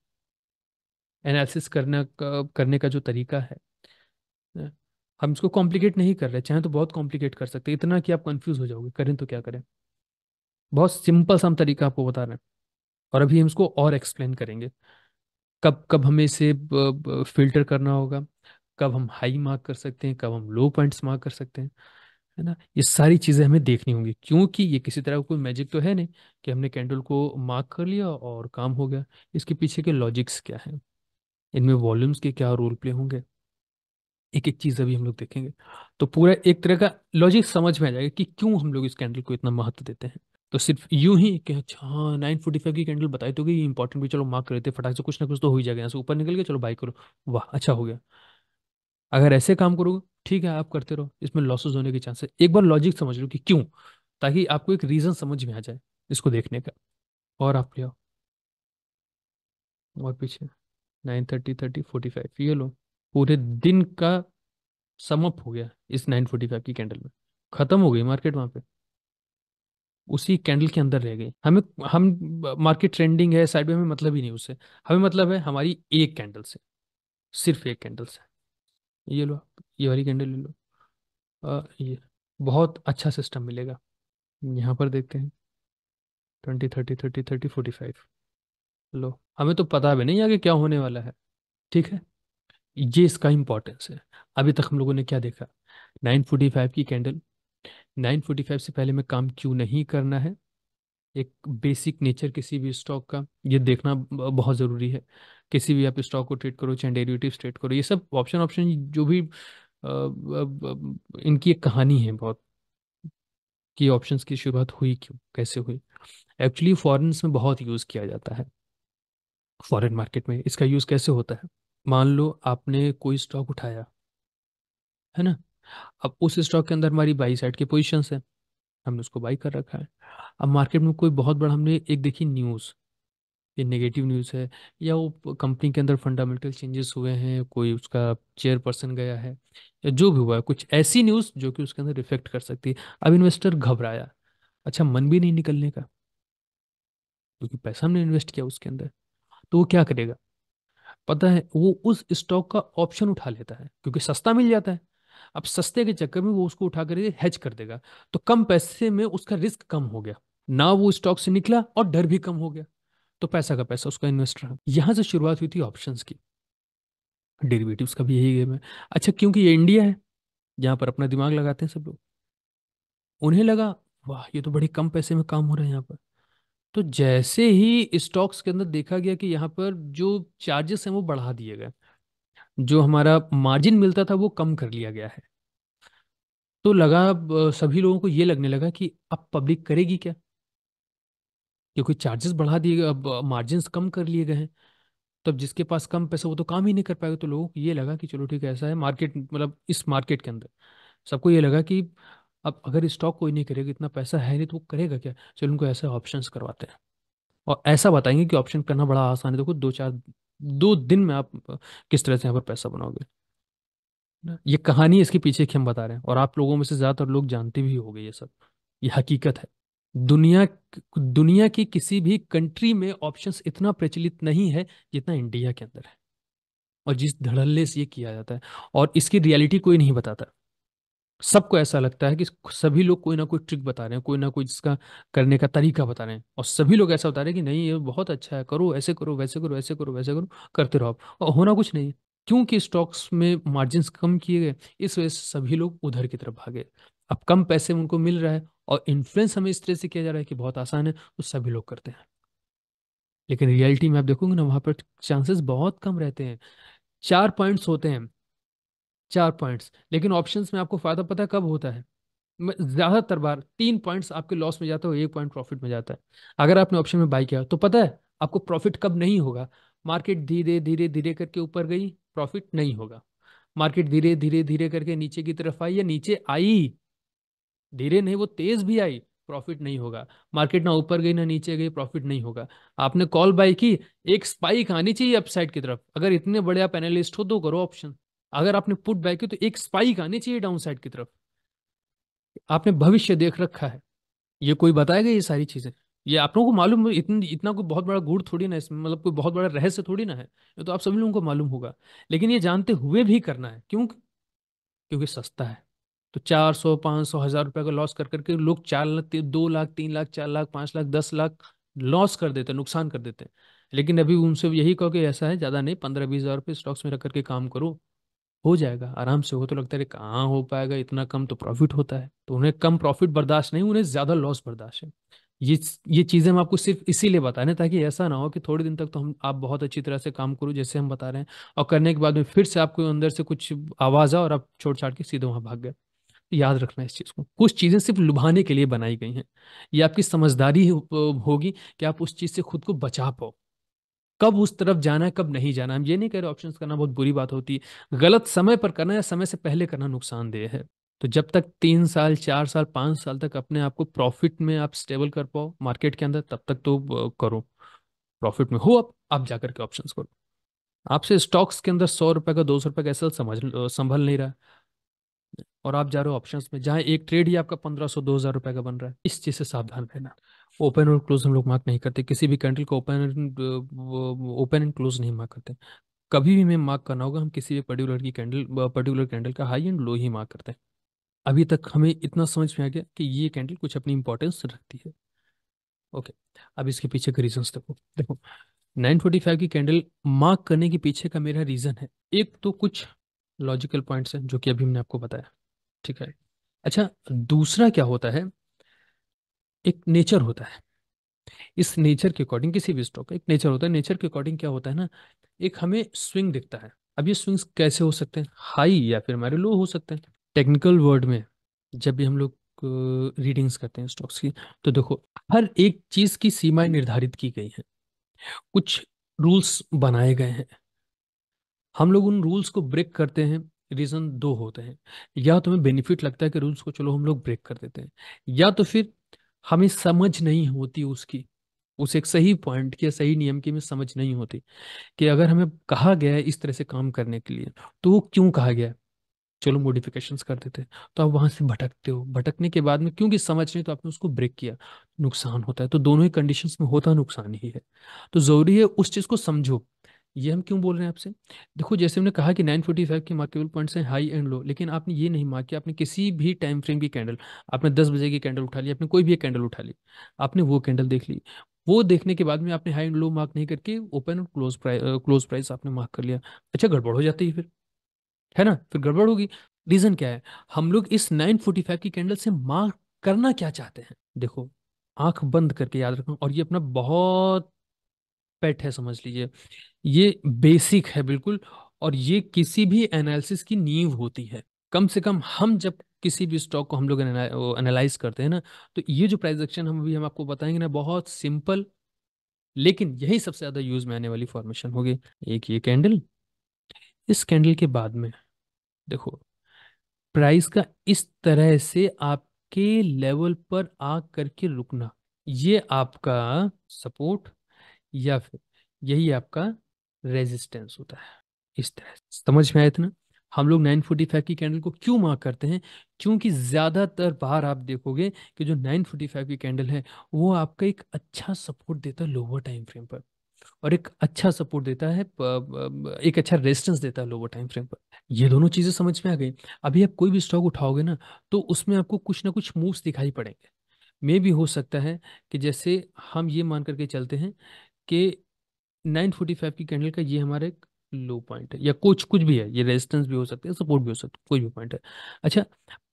एनालिसिस करना करने का जो तरीका है हम इसको कॉम्प्लिकेट नहीं कर रहे चाहे तो बहुत कॉम्प्लिकेट कर सकते इतना कि आप कंफ्यूज हो जाओगे करें तो क्या करें बहुत सिंपल सा हम तरीका आपको बता रहे हैं और अभी हम इसको और एक्सप्लेन करेंगे कब कब हमें इसे फिल्टर करना होगा कब हम हाई मार्क कर सकते हैं कब हम लो पॉइंट्स मार्क कर सकते हैं है ना ये सारी चीज़ें हमें देखनी होंगी क्योंकि ये किसी तरह कोई मैजिक तो है नहीं कि हमने कैंडल को मार्क कर लिया और काम हो गया इसके पीछे के लॉजिक्स क्या हैं इनमें वॉल्यूम्स के क्या रोल प्ले होंगे एक एक चीज अभी हम लोग देखेंगे तो पूरा एक तरह का लॉजिक समझ में आ जाएगा कि क्यों हम लोग इस कैंडल को इतना महत्व देते हैं तो सिर्फ यूं ही कि अच्छा हाँ नाइन फोर्टी फाइव की कैंडल बताई तो गई इंपॉर्टेंट भी चलो मार्क कर देते फटाक से कुछ ना कुछ तो हो ही जाएगा यहाँ से ऊपर निकल गया चलो बाई करो वाह अच्छा हो गया अगर ऐसे काम करोगे ठीक है आप करते रहो इसमें लॉसेज होने के चांसेस एक बार लॉजिक समझ लो कि क्यों ताकि आपको एक रीजन समझ में आ जाए इसको देखने का और आप ले आओ और पीछे nine thirty thirty forty five ये लो पूरे दिन का समअप हो गया इस नाइन फोर्टी फाइव की कैंडल में खत्म हो गई मार्केट वहां पे उसी कैंडल के अंदर रह गई हमें हम मार्केट ट्रेंडिंग है साइड में हमें मतलब ही नहीं उससे हमें मतलब है हमारी एक कैंडल से सिर्फ एक कैंडल से ये लो ये वाली कैंडल ले लो आ, ये बहुत अच्छा सिस्टम मिलेगा यहाँ पर देखते हैं twenty thirty thirty thirty forty five लो हमें तो पता भी नहीं आगे क्या होने वाला है ठीक है ये इसका इम्पोर्टेंस है अभी तक हम लोगों ने क्या देखा 945 की कैंडल 945 से पहले में काम क्यों नहीं करना है एक बेसिक नेचर किसी भी स्टॉक का ये देखना बहुत ज़रूरी है किसी भी आप स्टॉक को ट्रेड करो चाहे डेरिवेटिव ट्रेड करो ये सब ऑप्शन ऑप्शन जो भी आ, आ, आ, इनकी एक कहानी है बहुत कि ऑप्शंस की शुरुआत हुई क्यों कैसे हुई एक्चुअली फॉरेन्स में बहुत यूज़ किया जाता है फॉरेन मार्केट में इसका यूज़ कैसे होता है मान लो आपने कोई स्टॉक उठाया है ना अब उस स्टॉक के अंदर हमारी बाई साइड की पोजिशन है हमने उसको बाई कर रखा है अब मार्केट में कोई बहुत बड़ा हमने एक देखी न्यूज़ ये नेगेटिव न्यूज़ है या वो कंपनी के अंदर फंडामेंटल चेंजेस हुए हैं कोई उसका चेयर पर्सन गया है या जो भी हुआ है कुछ ऐसी न्यूज़ जो कि उसके अंदर इफेक्ट कर सकती है अब इन्वेस्टर घबराया अच्छा मन भी नहीं निकलने का क्योंकि पैसा हमने इन्वेस्ट किया उसके अंदर तो वो क्या करेगा पता है वो उस स्टॉक का ऑप्शन उठा लेता है क्योंकि सस्ता मिल जाता है अब सस्ते के चक्कर में वो उसको उठा कर हैच कर देगा तो कम पैसे में उसका रिस्क कम हो गया ना वो स्टॉक से निकला और डर भी कम हो गया तो पैसा का पैसा उसका इन्वेस्टर रहा यहाँ से शुरुआत हुई थी ऑप्शन की डेरिवेटिव का भी यही गेम है अच्छा क्योंकि ये इंडिया है जहाँ पर अपना दिमाग लगाते हैं सब लोग उन्हें लगा वाह ये तो बड़े कम पैसे में काम हो रहा है यहाँ पर तो जैसे ही स्टॉक्स के अंदर देखा गया कि यहाँ पर जो चार्जेस हैं वो बढ़ा दिए गए जो हमारा मार्जिन मिलता था वो कम कर लिया गया है तो लगा सभी लोगों को ये लगने लगा कि अब पब्लिक करेगी क्या क्योंकि चार्जेस बढ़ा दिए गए अब मार्जिन कम कर लिए गए हैं तो अब जिसके पास कम पैसा वो तो काम ही नहीं कर पाएगा तो लोगों को ये लगा कि चलो ठीक है ऐसा है मार्केट मतलब इस मार्केट के अंदर सबको ये लगा कि अब अगर स्टॉक कोई नहीं करेगा इतना पैसा है नहीं तो वो करेगा क्या चलो उनको ऐसे ऑप्शंस करवाते हैं और ऐसा बताएंगे कि ऑप्शन करना बड़ा आसान है देखो दो चार दो दिन में आप किस तरह से यहाँ पर पैसा बनाओगे ये कहानी इसके पीछे की हम बता रहे हैं और आप लोगों में से ज़्यादातर लोग जानते भी हो ये सब ये हकीकत है दुनिया दुनिया की किसी भी कंट्री में ऑप्शंस इतना प्रचलित नहीं है जितना इंडिया के अंदर है और जिस धड़ल्ले से ये किया जाता है और इसकी रियलिटी कोई नहीं बताता सबको ऐसा लगता है कि सभी लोग कोई ना कोई ट्रिक बता रहे हैं कोई ना कोई जिसका करने का तरीका बता रहे हैं और सभी लोग ऐसा बता रहे हैं कि नहीं ये बहुत अच्छा है करो ऐसे करो वैसे करो ऐसे करो वैसे करो करते रहो और होना कुछ नहीं क्योंकि स्टॉक्स में मार्जिन कम किए गए इस वजह से सभी लोग उधर की तरफ भागे अब कम पैसे उनको मिल रहा है और इन्फ्लुएंस हमें इस तरह से किया जा रहा है कि बहुत आसान है तो सभी लोग करते हैं लेकिन रियलिटी में आप देखोगे ना वहां पर चांसेस बहुत कम रहते हैं चार पॉइंट्स होते हैं चार पॉइंट्स लेकिन ऑप्शंस में आपको फ़ायदा पता है कब होता है ज़्यादातर बार तीन पॉइंट्स आपके लॉस में जाता है और एक पॉइंट प्रॉफिट में जाता है अगर आपने ऑप्शन में बाई किया तो पता है आपको प्रॉफिट कब नहीं होगा मार्केट धीरे धीरे धीरे करके ऊपर गई प्रॉफिट नहीं होगा मार्केट धीरे धीरे धीरे करके नीचे की तरफ आई या नीचे आई धीरे नहीं वो तेज़ भी आई प्रॉफिट नहीं होगा मार्केट ना ऊपर गई ना नीचे गई प्रॉफिट नहीं होगा आपने कॉल बाई की एक स्पाइक आनी चाहिए अपसाइड की तरफ अगर इतने बड़े आप एनालिस्ट हो तो करो ऑप्शन अगर आपने पुट बैक की तो एक स्पाइक आने चाहिए डाउन साइड की तरफ आपने भविष्य देख रखा है ये कोई बताएगा ये सारी चीजें ये आप लोगों को मालूम इतन, इतना कोई बहुत बड़ा गुड़ थोड़ी ना इसमें मतलब कोई बहुत बड़ा रहस्य थोड़ी ना है ये तो आप सभी लोगों को मालूम होगा लेकिन ये जानते हुए भी करना है क्यों क्योंकि सस्ता है तो चार सौ पाँच सौ हजार रुपये का लॉस कर करके लोग चार लाख दो लाख तीन लाख चार लाख पाँच लाख दस लाख लॉस कर देते हैं नुकसान कर देते हैं लेकिन अभी उनसे यही कहो कि ऐसा है ज़्यादा नहीं पंद्रह बीस हज़ार रुपये स्टॉक्स में रख करके काम करो हो जाएगा आराम से हो तो लगता है कहाँ हो पाएगा इतना कम तो प्रॉफिट होता है तो उन्हें कम प्रॉफिट बर्दाश्त नहीं उन्हें ज़्यादा लॉस बर्दाश्त है ये ये चीज़ें हम आपको सिर्फ इसीलिए बता रहे हैं ताकि ऐसा ना हो कि थोड़े दिन तक तो हम आप बहुत अच्छी तरह से काम करो जैसे हम बता रहे हैं और करने के बाद में फिर से आपको अंदर से कुछ आवाज़ आ और आप छोड़ छाड़ के सीधे वहाँ भाग गए याद रखना इस चीज़ को कुछ चीज़ें सिर्फ लुभाने के लिए बनाई गई हैं ये आपकी समझदारी होगी कि आप उस चीज़ से खुद को बचा पाओ कब उस तरफ जाना है कब नहीं जाना हम ये नहीं कह रहे ऑप्शंस करना बहुत बुरी बात होती है गलत समय पर करना या समय से पहले करना नुकसानदेह है तो जब तक तीन साल चार साल पांच साल तक अपने आप को प्रॉफिट में आप स्टेबल कर पाओ मार्केट के अंदर तब तक तो करो प्रॉफिट में हो आप आप जाकर के ऑप्शन करो आपसे स्टॉक्स के अंदर सौ रुपए का दो सौ रुपए का एसल समझ संभल नहीं रहा है और आप जा रहे हो ऑप्शंस में जहां एक ट्रेड ही आपका पंद्रह सौ दो हजार रुपए का बन रहा है इस चीज से सावधान रहना ओपन और क्लोज हम लोग मार्क नहीं करते किसी भी कैंडल को ओपन ओपन एंड क्लोज नहीं मार्क करते कभी भी हमें मार्क करना होगा हम किसी भी पर्टिकुलर की कैंडल पर्टिकुलर कैंडल का हाई एंड लो ही मार्क करते हैं अभी तक हमें इतना समझ में आ गया कि ये कैंडल कुछ अपनी इंपॉर्टेंस रखती है ओके अब इसके पीछे का रीजन देखो देखो नाइन फोर्टी फाइव की कैंडल मार्क करने के पीछे का मेरा रीजन है एक तो कुछ लॉजिकल पॉइंट्स हैं जो कि अभी हमने आपको बताया ठीक है अच्छा दूसरा क्या होता है एक नेचर होता है इस नेचर के अकॉर्डिंग किसी भी स्टॉक का एक नेचर होता है नेचर के अकॉर्डिंग क्या होता है ना एक हमें स्विंग दिखता है अब ये स्विंग्स कैसे हो सकते हैं हाई या फिर हमारे लो हो सकते हैं टेक्निकल वर्ड में जब भी हम लोग रीडिंग्स करते हैं स्टॉक्स की तो देखो हर एक चीज़ की सीमाएं निर्धारित की गई हैं कुछ रूल्स बनाए गए हैं हम लोग उन रूल्स को ब्रेक करते हैं रीज़न दो होते हैं या तो हमें बेनिफिट लगता है कि रूल्स को चलो हम लोग ब्रेक कर देते हैं या तो फिर हमें समझ नहीं होती उसकी उस एक सही पॉइंट की सही नियम की हमें समझ नहीं होती कि अगर हमें कहा गया है इस तरह से काम करने के लिए तो वो क्यों कहा गया है चलो मोडिफिकेशन कर देते तो आप वहां से भटकते हो भटकने के बाद में क्योंकि समझ नहीं तो आपने उसको ब्रेक किया नुकसान होता है तो दोनों ही कंडीशन में होता नुकसान ही है तो जरूरी है उस चीज को समझो ये हम क्यों बोल रहे हैं आपसे देखो जैसे हमने कहा कि 945 के मार्केबल पॉइंट्स हैं हाई एंड लो लेकिन आपने ये नहीं मार किया आपने किसी भी टाइम फ्रेम की कैंडल आपने 10 बजे की कैंडल उठा ली आपने कोई भी एक कैंडल उठा ली आपने वो कैंडल देख ली वो देखने के बाद में आपने हाई एंड लो मार्क नहीं करके ओपन और क्लोज प्राइस क्लोज प्राइस आपने मार्क कर लिया अच्छा गड़बड़ हो जाती है फिर है ना फिर गड़बड़ होगी रीजन क्या है हम लोग इस नाइन की कैंडल से मार्क करना क्या चाहते हैं देखो आंख बंद करके याद रखना और ये अपना बहुत पेट है समझ लीजिए ये बेसिक है बिल्कुल और ये किसी भी एनालिसिस की नींव होती है कम से कम हम जब किसी भी स्टॉक को हम लोग एनालाइज करते हैं ना तो ये जो प्राइस एक्शन हम अभी हम आपको बताएंगे ना बहुत सिंपल लेकिन यही सबसे ज़्यादा यूज में आने वाली फॉर्मेशन होगी एक ये कैंडल इस कैंडल के बाद में देखो प्राइस का इस तरह से आपके लेवल पर आ करके रुकना ये आपका सपोर्ट या फिर यही आपका रेजिस्टेंस होता है इस तरह समझ में आया इतना हम लोग 945 की कैंडल को क्यों मार्क करते हैं क्योंकि ज़्यादातर बार आप देखोगे कि जो 945 की कैंडल है वो आपका एक अच्छा सपोर्ट देता है लोअर टाइम फ्रेम पर और एक अच्छा सपोर्ट देता है एक अच्छा रेजिस्टेंस देता है लोअर टाइम फ्रेम पर ये दोनों चीज़ें समझ में आ गई अभी आप कोई भी स्टॉक उठाओगे ना तो उसमें आपको कुछ ना कुछ मूव्स दिखाई पड़ेंगे मे भी हो सकता है कि जैसे हम ये मान करके चलते हैं कि 945 की कैंडल का ये हमारा एक लो पॉइंट है या कुछ कुछ भी है ये रेजिस्टेंस भी हो सकता है सपोर्ट भी हो सकता है कोई भी पॉइंट है अच्छा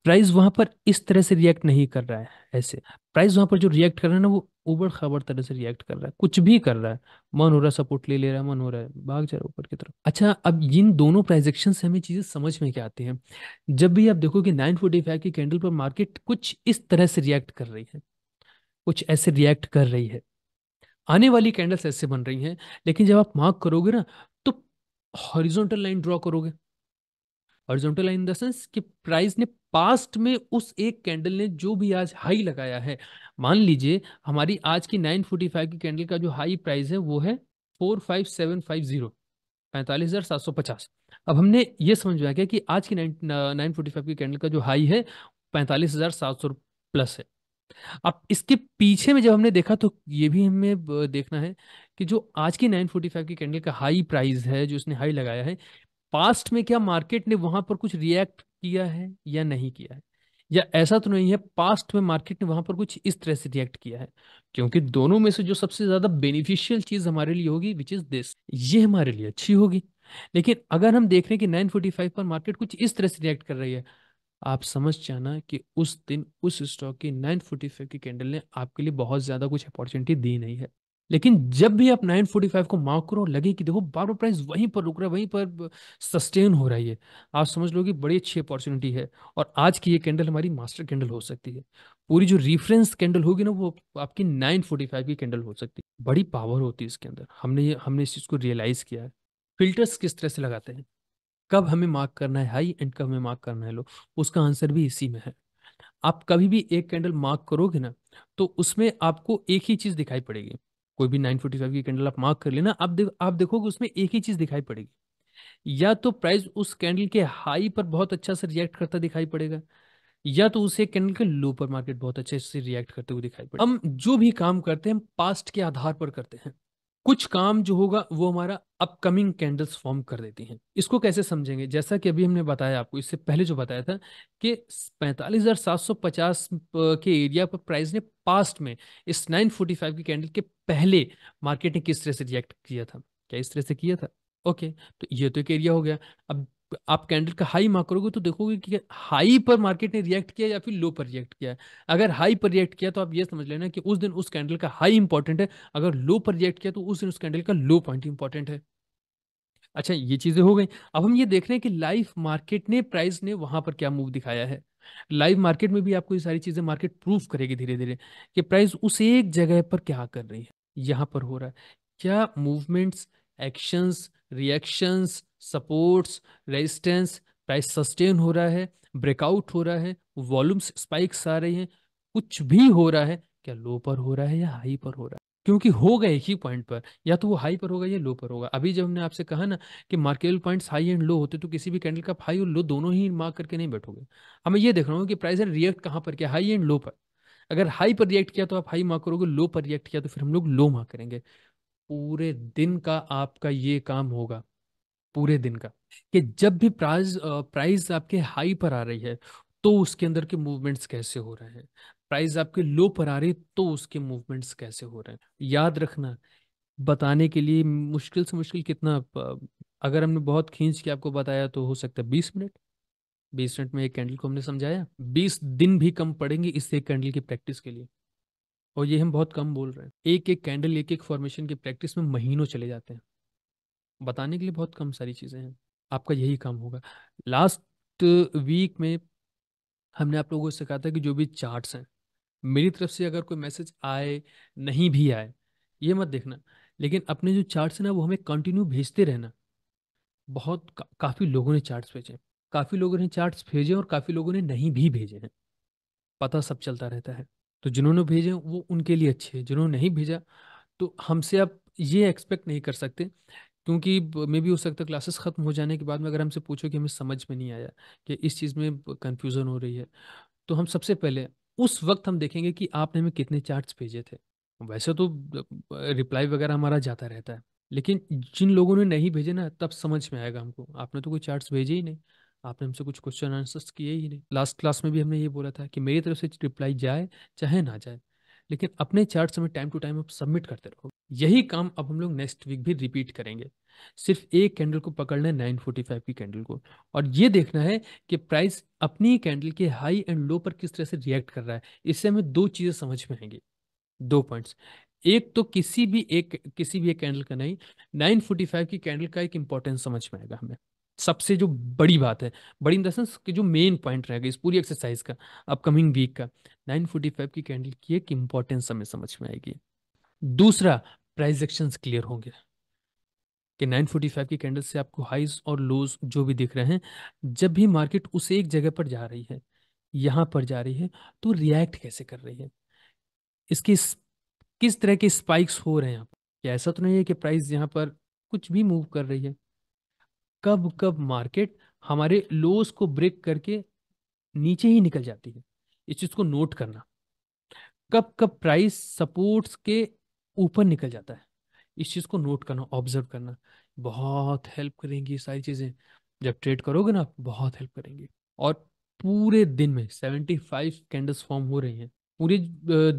प्राइस वहां पर इस तरह से रिएक्ट नहीं कर रहा है ऐसे प्राइस वहां पर जो रिएक्ट कर रहा है ना वो उबड़ खबर तरह से रिएक्ट कर रहा है कुछ भी कर रहा है मन हो रहा है सपोर्ट ले ले रहा है मन हो रहा है भाग जा रहा ऊपर की तरफ अच्छा अब इन दोनों प्राइजेक्शन से हमें चीज़ें समझ में क्या आती हैं जब भी आप देखो कि नाइन की कैंडल पर मार्केट कुछ इस तरह से रिएक्ट कर रही है कुछ ऐसे रिएक्ट कर रही है आने वाली कैंडल्स ऐसे बन रही हैं लेकिन जब आप मार्क करोगे ना तो हॉरिजॉन्टल लाइन ड्रॉ करोगे horizontal line in the sense कि प्राइस ने पास्ट में उस एक कैंडल ने जो भी आज हाई लगाया है मान लीजिए हमारी आज की 945 की कैंडल का जो हाई प्राइस है वो है four five seven five zero पैंतालीस हज़ार सात सौ पचास अब हमने ये समझ में आ गया कि आज की नाइन नाइन फोर्टी फाइव की कैंडल का जो हाई है पैंतालीस हज़ार सात सौ प्लस है अब इसके पीछे में जब हमने देखा तो ये भी हमें देखना है कि जो आज की 945 की कैंडल का हाई प्राइस है जो इसने हाई लगाया है पास्ट में क्या मार्केट ने वहां पर कुछ रिएक्ट किया है या नहीं किया है या ऐसा तो नहीं है पास्ट में मार्केट ने वहां पर कुछ इस तरह से रिएक्ट किया है क्योंकि दोनों में से जो सबसे ज्यादा बेनिफिशियल चीज हमारे लिए होगी विच इज दिस ये हमारे लिए अच्छी होगी लेकिन अगर हम देख रहे हैं कि 945 पर मार्केट कुछ इस तरह से रिएक्ट कर रही है आप समझ जाना कि उस दिन उस स्टॉक की नाइन फोर्टी फाइव की कैंडल ने आपके लिए बहुत ज़्यादा कुछ अपॉर्चुनिटी दी नहीं है लेकिन जब भी आप नाइन फोर्टी फाइव को मार्क करो लगे कि देखो बार बार प्राइस वहीं पर रुक रहा है वहीं पर सस्टेन हो रही है आप समझ लो कि बड़ी अच्छी अपॉर्चुनिटी है और आज की ये कैंडल हमारी मास्टर कैंडल हो सकती है पूरी जो रिफरेंस कैंडल होगी ना वो आपकी नाइन फोर्टी फाइव की कैंडल हो सकती है बड़ी पावर होती है इसके अंदर हमने हमने इस चीज़ को रियलाइज़ किया है फिल्टर्स किस तरह से लगाते हैं कब हमें मार्क करना है हाई एंड कब हमें मार्क करना है लो उसका आंसर भी इसी में है आप कभी भी एक कैंडल मार्क करोगे ना तो उसमें आपको एक ही चीज दिखाई पड़ेगी कोई भी 945 की कैंडल आप मार्क कर लेना आप देख आप देखोगे उसमें एक ही चीज दिखाई पड़ेगी या तो प्राइस उस कैंडल के हाई पर बहुत अच्छा से रिएक्ट करता दिखाई पड़ेगा या तो उसे कैंडल के लो पर मार्केट बहुत अच्छे से रिएक्ट करते हुए दिखाई पड़ेगा हम जो भी काम करते हैं हम पास्ट के आधार पर करते हैं कुछ काम जो होगा वो हमारा अपकमिंग कैंडल्स फॉर्म कर देती हैं इसको कैसे समझेंगे जैसा कि अभी हमने बताया आपको इससे पहले जो बताया था कि 45,750 के एरिया पर प्राइस ने पास्ट में इस 945 की कैंडल के पहले मार्केट ने किस तरह से रिएक्ट किया था क्या इस तरह से किया था ओके तो ये तो एक एरिया हो गया अब आप कैंडल का हाई मार्क करोगे तो देखोगे कि हाई पर मार्केट ने रिएक्ट किया या फिर लो पर रिएक्ट किया है अगर हाई पर रिएक्ट किया तो आप ये समझ लेना कि उस दिन उस कैंडल का हाई इंपॉर्टेंट है अगर लो पर रिएक्ट किया तो उस दिन उस कैंडल का लो पॉइंट इंपॉर्टेंट है अच्छा ये चीजें हो गई अब हम ये देख रहे हैं कि लाइव मार्केट ने प्राइस ने वहां पर क्या मूव दिखाया है लाइव मार्केट में भी आपको ये सारी चीजें मार्केट प्रूफ करेगी धीरे धीरे कि प्राइस उस एक जगह पर क्या कर रही है यहां पर हो रहा है क्या movements actions reactions supports resistance price sustain हो रहा है ब्रेकआउट हो रहा है वॉल्यूम्स स्पाइक्स आ रही हैं कुछ भी हो रहा है क्या लो पर हो रहा है या हाई पर हो रहा है क्योंकि होगा एक ही पॉइंट पर या तो वो हाई पर होगा या लो पर होगा अभी जब हमने आपसे कहा ना कि market points high and low होते तो किसी भी कैंडल का हाई और लो दोनों ही मार्क करके नहीं बैठोगे हमें ये देख रहा हूँ कि प्राइस रिएक्ट कहाँ पर किया हाई एंड लो पर अगर हाई पर रिएक्ट किया तो आप हाई मार्क करोगे लो पर रिएक्ट किया तो फिर हम लोग लो मार्क करेंगे पूरे दिन का आपका ये काम होगा पूरे दिन का कि जब भी प्राइस प्राइस आपके हाई पर आ रही है तो उसके अंदर के मूवमेंट्स कैसे हो रहे हैं प्राइस आपके लो पर आ रही तो उसके मूवमेंट्स कैसे हो रहे हैं याद रखना बताने के लिए मुश्किल से मुश्किल कितना अगर हमने बहुत खींच के आपको बताया तो हो सकता है बीस मिनट बीस मिनट में एक कैंडल को हमने समझाया बीस दिन भी कम पड़ेंगे इस एक कैंडल की प्रैक्टिस के लिए और ये हम बहुत कम बोल रहे हैं एक एक कैंडल एक एक फॉर्मेशन की प्रैक्टिस में महीनों चले जाते हैं बताने के लिए बहुत कम सारी चीज़ें हैं आपका यही काम होगा लास्ट वीक में हमने आप लोगों से कहा था कि जो भी चार्ट्स हैं मेरी तरफ से अगर कोई मैसेज आए नहीं भी आए ये मत देखना लेकिन अपने जो चार्ट्स हैं ना वो हमें कंटिन्यू भेजते रहना बहुत का, काफ़ी लोगों ने चार्ट्स भेजे काफ़ी लोगों ने चार्ट्स भेजे और काफ़ी लोगों ने नहीं भी भेजे हैं पता सब चलता रहता है तो जिन्होंने भेजे वो उनके लिए अच्छे हैं जिन्होंने नहीं भेजा तो हमसे आप ये एक्सपेक्ट नहीं कर सकते क्योंकि मे भी हो सकता है क्लासेस ख़त्म हो जाने के बाद में अगर हमसे पूछो कि हमें समझ में नहीं आया कि इस चीज़ में कन्फ्यूज़न हो रही है तो हम सबसे पहले उस वक्त हम देखेंगे कि आपने हमें कितने चार्ट्स भेजे थे वैसे तो रिप्लाई वगैरह हमारा जाता रहता है लेकिन जिन लोगों ने नहीं भेजे ना तब समझ में आएगा हमको आपने तो कोई चार्ट्स भेजे ही नहीं आपने हमसे कुछ क्वेश्चन आंसर्स किए ही नहीं लास्ट क्लास में भी हमने ये बोला था कि मेरी तरफ से रिप्लाई जाए चाहे ना जाए लेकिन अपने चार्ट हमें टाइम टू टाइम आप सबमिट करते रहो यही काम अब हम लोग नेक्स्ट वीक भी रिपीट करेंगे सिर्फ एक कैंडल को पकड़ना है नाइन फोर्टी फाइव की कैंडल को और ये देखना है कि प्राइस अपनी कैंडल के हाई एंड लो पर किस तरह से रिएक्ट कर रहा है इससे हमें दो चीज़ें समझ में आएंगी दो पॉइंट्स एक तो किसी भी एक किसी भी एक कैंडल का नहीं नाइन फोर्टी फाइव की कैंडल का एक इंपॉर्टेंस समझ में आएगा हमें सबसे जो बड़ी बात है बड़ी इन देंस कि जो मेन पॉइंट रहेगा इस पूरी एक्सरसाइज का अपकमिंग वीक का 945 की कैंडल की एक इंपॉर्टेंस हमें समझ में आएगी दूसरा प्राइस एक्शंस क्लियर होंगे कि 945 की कैंडल से आपको हाइज और लोज जो भी दिख रहे हैं जब भी मार्केट उस एक जगह पर जा रही है यहाँ पर जा रही है तो रिएक्ट कैसे कर रही है इसके किस तरह के स्पाइक्स हो रहे हैं क्या ऐसा तो नहीं है कि प्राइस यहाँ पर कुछ भी मूव कर रही है कब कब मार्केट हमारे लोस को ब्रेक करके नीचे ही निकल जाती है इस चीज को नोट करना कब कब प्राइस सपोर्ट्स के ऊपर निकल जाता है इस चीज को नोट करना ऑब्जर्व करना बहुत हेल्प करेंगी सारी चीजें जब ट्रेड करोगे ना बहुत हेल्प करेंगी और पूरे दिन में सेवेंटी फाइव कैंडल्स फॉर्म हो रही हैं पूरे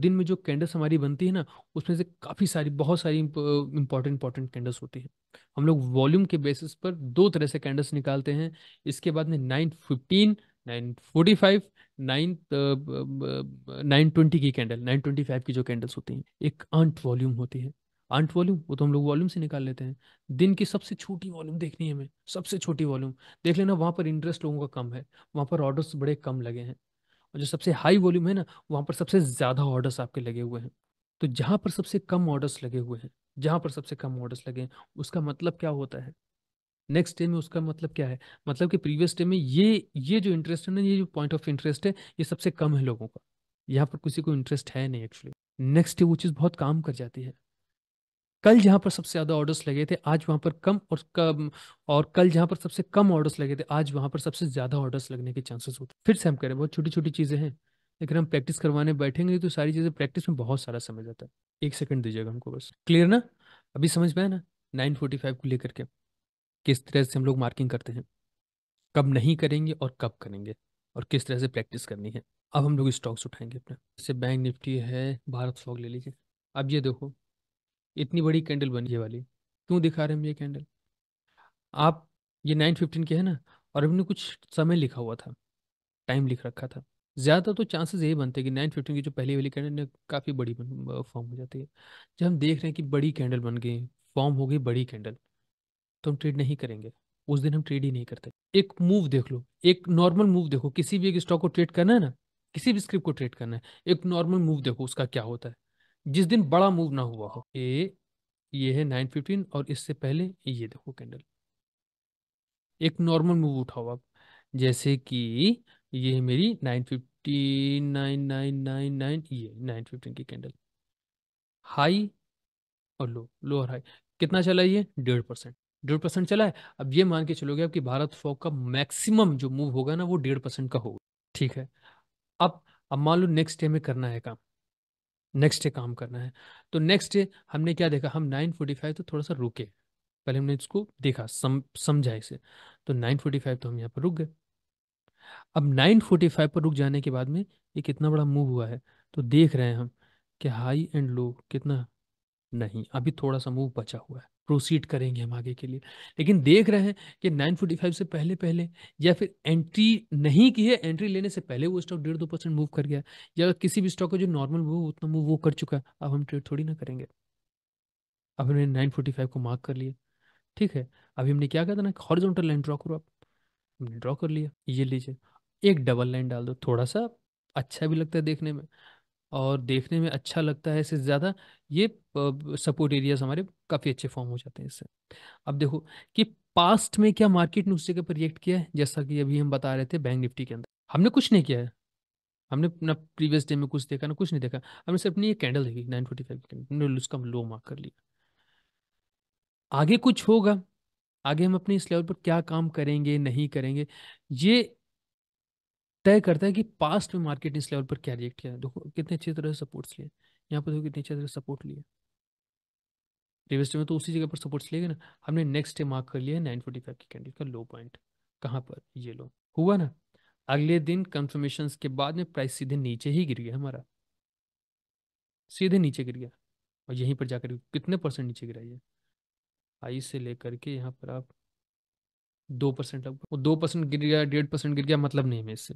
दिन में जो कैंडल्स हमारी बनती है ना उसमें से काफ़ी सारी बहुत सारी इंपॉर्टेंट इंपॉर्टेंट कैंडल्स होती हैं हम लोग वॉल्यूम के बेसिस पर दो तरह से कैंडल्स निकालते हैं इसके बाद में nine fifteen nine forty five nine nine twenty की कैंडल नाइन ट्वेंटी फाइव की जो कैंडल्स होती हैं एक आंट वॉल्यूम होती है आंट वॉल्यूम वो तो हम लोग वॉल्यूम से निकाल लेते हैं दिन की सबसे छोटी वॉल्यूम देखनी है हमें सबसे छोटी वॉल्यूम देख लेना वहाँ पर इंटरेस्ट लोगों का कम है वहाँ पर ऑर्डर्स बड़े कम लगे हैं और जो सबसे हाई वॉल्यूम है ना वहाँ पर सबसे ज़्यादा ऑर्डर्स आपके लगे हुए हैं तो जहाँ पर सबसे कम ऑर्डर्स लगे हुए हैं जहाँ पर सबसे कम ऑर्डर्स लगे हैं उसका मतलब क्या होता है नेक्स्ट डे में उसका मतलब क्या है मतलब कि प्रीवियस डे में ये ये जो इंटरेस्ट है ना ये जो पॉइंट ऑफ इंटरेस्ट है ये सबसे कम है लोगों का यहाँ पर किसी को इंटरेस्ट है नहीं एक्चुअली नेक्स्ट डे वो चीज़ बहुत काम कर जाती है कल जहाँ पर सबसे ज़्यादा ऑर्डर्स लगे थे आज वहाँ पर कम और कम और कल जहाँ पर सबसे कम ऑर्डर्स लगे थे आज वहाँ पर सबसे ज़्यादा ऑर्डर्स लगने के चांसेस होते फिर से हम कह रहे हैं बहुत छोटी छोटी चीज़ें हैं लेकिन हम प्रैक्टिस करवाने बैठेंगे तो सारी चीज़ें प्रैक्टिस में बहुत सारा समय जाता है एक सेकंड दीजिएगा हमको बस क्लियर ना अभी समझ में आए ना नाइन फोर्टी फाइव को लेकर के किस तरह से हम लोग मार्किंग करते हैं कब नहीं करेंगे और कब करेंगे और किस तरह से प्रैक्टिस करनी है अब हम लोग स्टॉक्स उठाएंगे अपने जैसे बैंक निफ्टी है भारत स्टॉक ले लीजिए अब ये देखो इतनी बड़ी कैंडल बनी है वाली क्यों दिखा रहे हम ये कैंडल आप ये नाइन फिफ्टीन के है ना और हमने कुछ समय लिखा हुआ था टाइम लिख रखा था ज्यादा तो चांसेस यही बनते हैं कि नाइन फिफ्टीन की जो पहली वाली कैंडल काफ़ी बड़ी फॉर्म हो जाती है जब हम देख रहे हैं कि बड़ी कैंडल बन गई फॉर्म हो गई बड़ी कैंडल तो हम ट्रेड नहीं करेंगे उस दिन हम ट्रेड ही नहीं करते एक मूव देख लो एक नॉर्मल मूव देखो किसी भी एक स्टॉक को ट्रेड करना है ना किसी भी स्क्रिप्ट को ट्रेड करना है एक नॉर्मल मूव देखो उसका क्या होता है जिस दिन बड़ा मूव ना हुआ हो ये ये है नाइन फिफ्टीन और इससे पहले ये देखो कैंडल एक नॉर्मल मूव उठाओ आप जैसे कि ये है मेरी nine fifteen nine nine nine nine ये नाइन फिफ्टीन की कैंडल हाई और लो लोअर हाई कितना चला ये डेढ़ परसेंट डेढ़ परसेंट चला है अब ये मान के चलोगे आपकी भारत फोक का मैक्सिमम जो मूव होगा ना वो डेढ़ परसेंट का होगा ठीक है अब अब मान लो नेक्स्ट डे में करना है काम नेक्स्ट डे काम करना है तो नेक्स्ट डे हमने क्या देखा हम नाइन फोर्टी फाइव तो थोड़ा सा रुके पहले हमने इसको देखा सम समझा इसे तो नाइन फोर्टी फाइव तो हम यहाँ पर रुक गए अब नाइन फोर्टी फाइव पर रुक जाने के बाद में ये कितना बड़ा मूव हुआ है तो देख रहे हैं हम कि हाई एंड लो कितना नहीं अभी थोड़ा सा मूव बचा हुआ है प्रोसीड करेंगे हम आगे के लिए लेकिन देख रहे हैं कि 945 से पहले पहले या फिर एंट्री नहीं की है एंट्री लेने से पहले वो स्टॉक डेढ़ दो परसेंट मूव कर गया या किसी भी स्टॉक का जो नॉर्मल मूव उतना मूव वो कर चुका है अब हम ट्रेड थोड़ी ना करेंगे अब हमने 945 को मार्क कर लिया ठीक है अभी हमने क्या कहा था ना हॉरिजॉन्टल लाइन ड्रॉ करो आप ड्रॉ कर लिया ये लीजिए एक डबल लाइन डाल दो थोड़ा सा अच्छा भी लगता है देखने में और देखने में अच्छा लगता है इससे ज़्यादा ये सपोर्ट एरियाज हमारे काफ़ी अच्छे फॉर्म हो जाते हैं इससे अब देखो कि पास्ट में क्या मार्केट ने उस जगह पर रिएक्ट किया है जैसा कि अभी हम बता रहे थे बैंक निफ्टी के अंदर हमने कुछ नहीं किया है हमने ना प्रीवियस डे में कुछ देखा ना कुछ नहीं देखा हमने सिर्फ अपनी ये कैंडल देखी नाइन फोर्टी फाइव की कैंडल उसका हम लो मार्क कर लिया आगे कुछ होगा आगे हम अपने इस लेवल पर क्या काम करेंगे नहीं करेंगे ये तय करता है कि पास्ट में मार्केट ने इस लेवल पर क्या रिएक्ट किया देखो कितने अच्छी तरह से सपोर्ट्स लिए यहाँ पर देखो कितने अच्छी तरह से सपोर्ट लिए रिवेस्ट में तो उसी जगह पर सपोर्ट्स लिए ना हमने नेक्स्ट डे मार्क कर लिया नाइन फोर्टी फाइव की कैंडल का लो पॉइंट कहाँ पर ये लो हुआ ना अगले दिन कंफर्मेशन के बाद में प्राइस सीधे नीचे ही गिर गया हमारा सीधे नीचे गिर गया और यहीं पर जाकर कितने परसेंट नीचे गिरा ये आई से लेकर के यहाँ पर आप दो परसेंट लगभग दो परसेंट गिर गया डेढ़ परसेंट गिर गया मतलब नहीं हमें इससे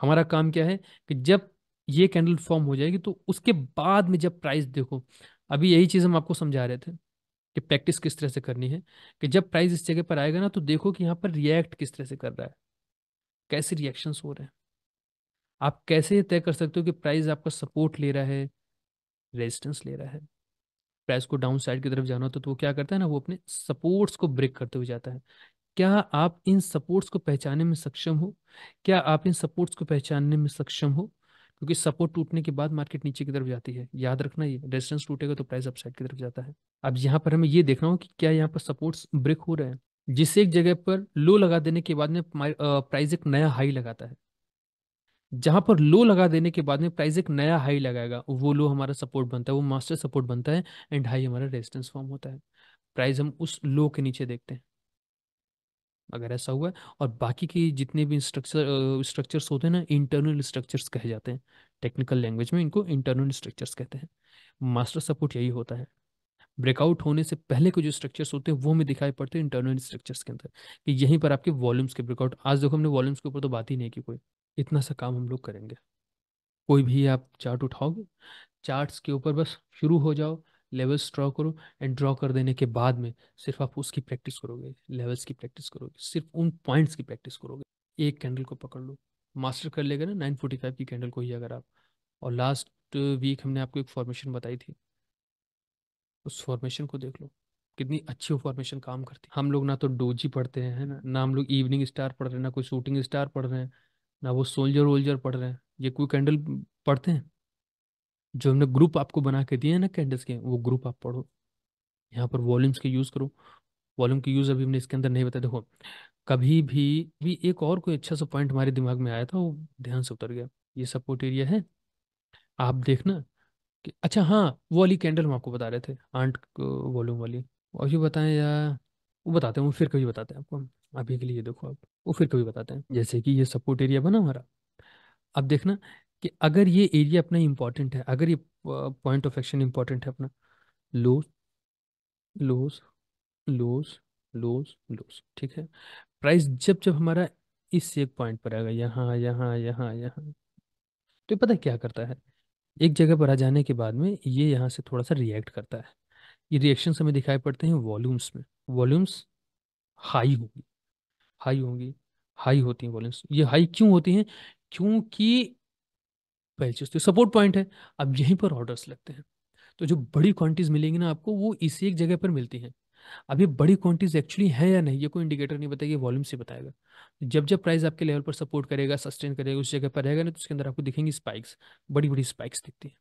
हमारा काम क्या है कि जब ये कैंडल फॉर्म हो जाएगी तो उसके बाद में जब प्राइस देखो अभी यही चीज़ हम आपको समझा रहे थे कि प्रैक्टिस किस तरह से करनी है कि जब प्राइस इस जगह पर आएगा ना तो देखो कि यहाँ पर रिएक्ट किस तरह से कर रहा है कैसे रिएक्शंस हो रहे हैं आप कैसे तय कर सकते हो कि प्राइस आपका सपोर्ट ले रहा है रेजिस्टेंस ले रहा है प्राइस को डाउन साइड की तरफ जाना होता तो वो क्या करता है ना वो अपने सपोर्ट्स को ब्रेक करते हुए जाता है क्या आप इन सपोर्ट्स को पहचानने में सक्षम हो क्या आप इन सपोर्ट्स को पहचानने में सक्षम हो क्योंकि सपोर्ट टूटने के बाद मार्केट नीचे की तरफ जाती है याद रखना ये रेजिस्टेंस टूटेगा तो प्राइस अपसाइड की तरफ जाता है अब यहाँ पर हमें ये देखना हो कि क्या यहाँ पर सपोर्ट्स ब्रेक हो रहे हैं जिससे एक जगह पर लो लगा देने के बाद में प्राइस एक नया हाई लगाता है जहां पर लो लगा देने के बाद में प्राइस एक नया हाई लगाएगा वो लो हमारा सपोर्ट बनता है वो मास्टर सपोर्ट बनता है एंड हाई हमारा रेजिस्टेंस फॉर्म होता है प्राइस हम उस लो के नीचे देखते हैं अगर ऐसा हुआ है और बाकी के जितने भी स्ट्रक्चर स्ट्रक्चर्स होते हैं ना इंटरनल स्ट्रक्चर्स कहे जाते हैं टेक्निकल लैंग्वेज में इनको इंटरनल स्ट्रक्चर्स कहते हैं मास्टर सपोर्ट यही होता है ब्रेकआउट होने से पहले के जो स्ट्रक्चर्स होते हैं वो हमें दिखाई पड़ते हैं इंटरनल स्ट्रक्चर्स के अंदर कि यहीं पर आपके वॉल्यूम्स के ब्रेकआउट आज देखो हमने वॉल्यूम्स के ऊपर तो बात ही नहीं की कोई इतना सा काम हम लोग करेंगे कोई भी आप चार्ट उठाओगे चार्ट्स के ऊपर बस शुरू हो जाओ लेवल्स ड्रॉ करो एंड ड्रॉ कर देने के बाद में सिर्फ आप उसकी प्रैक्टिस करोगे लेवल्स की प्रैक्टिस करोगे सिर्फ उन पॉइंट्स की प्रैक्टिस करोगे एक कैंडल को पकड़ लो मास्टर कर लेगा ना नाइन फोर्टी फाइव की कैंडल को ही अगर आप और लास्ट वीक हमने आपको एक फॉर्मेशन बताई थी उस फॉर्मेशन को देख लो कितनी अच्छी फॉर्मेशन काम करती है हम लोग ना तो डोजी पढ़ते हैं ना ना हम लोग इवनिंग स्टार पढ़ रहे हैं ना कोई शूटिंग स्टार पढ़ रहे हैं ना वो सोल्जर वोल्जर पढ़ रहे हैं ये कोई कैंडल पढ़ते हैं जो हमने ग्रुप आपको बना के दिए हैं ना कैंडल्स के वो ग्रुप आप पढ़ो यहाँ पर वॉल्यूम्स के यूज़ करो वॉल्यूम के यूज़ अभी हमने इसके अंदर नहीं बताया देखो कभी भी भी एक और कोई अच्छा सा पॉइंट हमारे दिमाग में आया था वो ध्यान से उतर गया ये सपोर्ट एरिया है आप देखना कि अच्छा हाँ वो वाली कैंडल हम आपको बता रहे थे आंट वॉल्यूम वाली और ये बताएं या वो बताते हैं वो फिर कभी बताते हैं आपको अभी के लिए देखो आप वो फिर कभी बताते हैं जैसे कि ये सपोर्ट एरिया बना हमारा अब देखना कि अगर ये एरिया अपना इम्पॉर्टेंट है अगर ये पॉइंट ऑफ एक्शन इम्पॉर्टेंट है अपना lows lows lows lows lows ठीक है प्राइस जब जब हमारा इस एक पॉइंट पर आएगा यहाँ यहाँ यहाँ यहाँ तो पता क्या करता है एक जगह पर आ जाने के बाद में ये यहाँ से थोड़ा सा रिएक्ट करता है ये रिएक्शन हमें दिखाई पड़ते हैं वॉल्यूम्स में वॉल्यूम्स हाई होगी हाई होंगी हाई होती हैं वॉल्यूम्स ये हाई क्यों होती हैं क्योंकि पहली चीज़ तो सपोर्ट पॉइंट है अब यहीं पर ऑर्डर्स लगते हैं तो जो बड़ी क्वांटिटीज़ मिलेंगी ना आपको वो इसी एक जगह पर मिलती हैं अब ये बड़ी क्वांटिटीज़ एक्चुअली है या नहीं ये कोई इंडिकेटर नहीं बताएगी वॉल्यूम से बताएगा जब जब प्राइस आपके लेवल पर सपोर्ट करेगा सस्टेन करेगा उस जगह पर रहेगा ना तो उसके अंदर आपको दिखेंगी स्पाइक्स बड़ी बड़ी स्पाइक्स दिखती हैं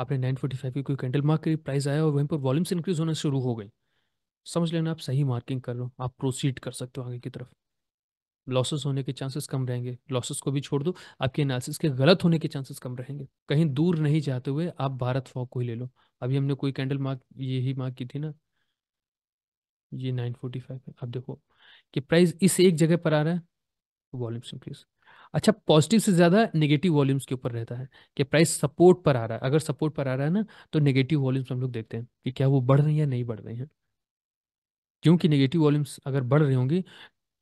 आपने नाइन फोर्टी फाइव की कोई कैंडल मार्क करी प्राइस आया और वहीं पर वॉल्यूम्स इंक्रीज होना शुरू हो गई समझ लेना आप सही मार्किंग कर लो आप प्रोसीड कर सकते हो आगे की तरफ लॉसेस होने के चांसेस कम रहेंगे लॉसेस को भी छोड़ दो आपके एनालिसिस के गलत होने के चांसेस कम रहेंगे कहीं दूर नहीं जाते हुए आप भारत फॉक को ही ले लो अभी हमने कोई कैंडल मार्क ही मार्क की थी ना ये नाइन फोर्टी फाइव है आप देखो कि प्राइस इस एक जगह पर आ रहा है वॉल्यूम्स इंक्रीज अच्छा पॉजिटिव से ज़्यादा नेगेटिव वॉल्यूम्स के ऊपर रहता है कि प्राइस सपोर्ट पर आ रहा है अगर सपोर्ट पर आ रहा है ना तो नेगेटिव वॉल्यूम्स हम लोग देखते हैं कि क्या वो बढ़ रही है नहीं बढ़ रही है क्योंकि नेगेटिव वॉल्यूम्स अगर बढ़ रहे होंगे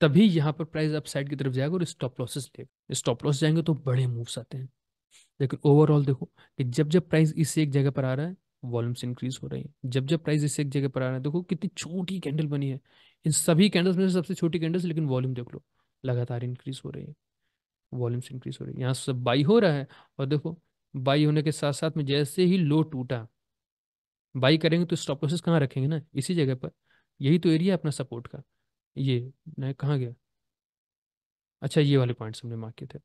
तभी यहाँ पर प्राइस अपसाइड की तरफ जाएगा और स्टॉप लॉसेस लेगा स्टॉप लॉस जाएंगे तो बड़े मूव्स आते हैं लेकिन ओवरऑल देखो कि जब जब प्राइस इस एक जगह पर आ रहा है वॉल्यूम्स इंक्रीज हो रही है जब जब प्राइस इस एक जगह पर आ रहा है देखो कितनी छोटी कैंडल बनी है इन सभी कैंडल्स में से सबसे छोटी कैंडल्स लेकिन वॉल्यूम देख लो लगातार इंक्रीज हो रही है वॉल्यूम्स इंक्रीज हो रही है यहाँ सब बाई हो रहा है और देखो बाई होने के साथ साथ में जैसे ही लो टूटा बाई करेंगे तो स्टॉप लॉसेस कहाँ रखेंगे ना इसी जगह पर यही तो एरिया है अपना सपोर्ट का ये मैं कहाँ गया अच्छा ये वाले पॉइंट्स हमने मार्क किए थे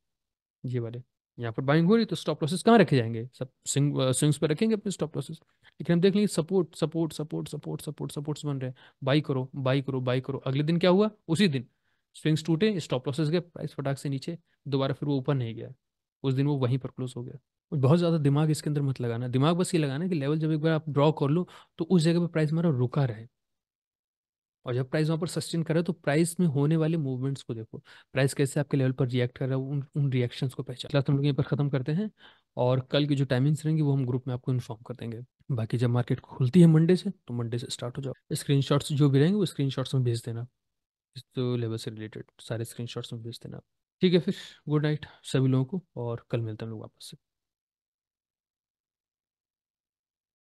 ये वाले यहाँ पर बाइंग हो रही तो स्टॉप लॉसेस कहाँ रखे जाएंगे सब स्विंग स्विंग्स uh, पर रखेंगे अपने स्टॉप लॉसेस लेकिन हम देख लेंगे support support support support support supports बन रहे हैं बाई करो बाई करो बाई करो अगले दिन क्या हुआ उसी दिन स्विंग्स टूटे स्टॉप लॉसेस गए प्राइस फटाक से नीचे दोबारा फिर वो ऊपर नहीं गया उस दिन वो वहीं पर क्लोज हो गया बहुत ज़्यादा दिमाग इसके अंदर मत लगाना दिमाग बस ये लगाना कि लेवल जब एक बार आप ड्रॉ कर लो तो उस जगह पर प्राइस हमारा रुका रहे और जब प्राइस वहाँ पर सस्टेन कर तो प्राइस में होने वाले मूवमेंट्स को देखो प्राइस कैसे आपके लेवल पर रिएक्ट कर रहा है उन उन रिएक्शंस को पहचान क्लास तो हम लोग यहीं पर खत्म करते हैं और कल की जो टाइमिंग्स रहेंगी वो हम ग्रुप में आपको इन्फॉर्म कर देंगे बाकी जब मार्केट खुलती है मंडे से तो मंडे से स्टार्ट हो जाओ स्क्रीन जो भी रहेंगे वो स्क्रीन में भेज देना इस तो लेवल से रिलेटेड सारे स्क्रीन में भेज देना ठीक है फिर गुड नाइट सभी लोगों को और कल मिलते हैं लोग वापस से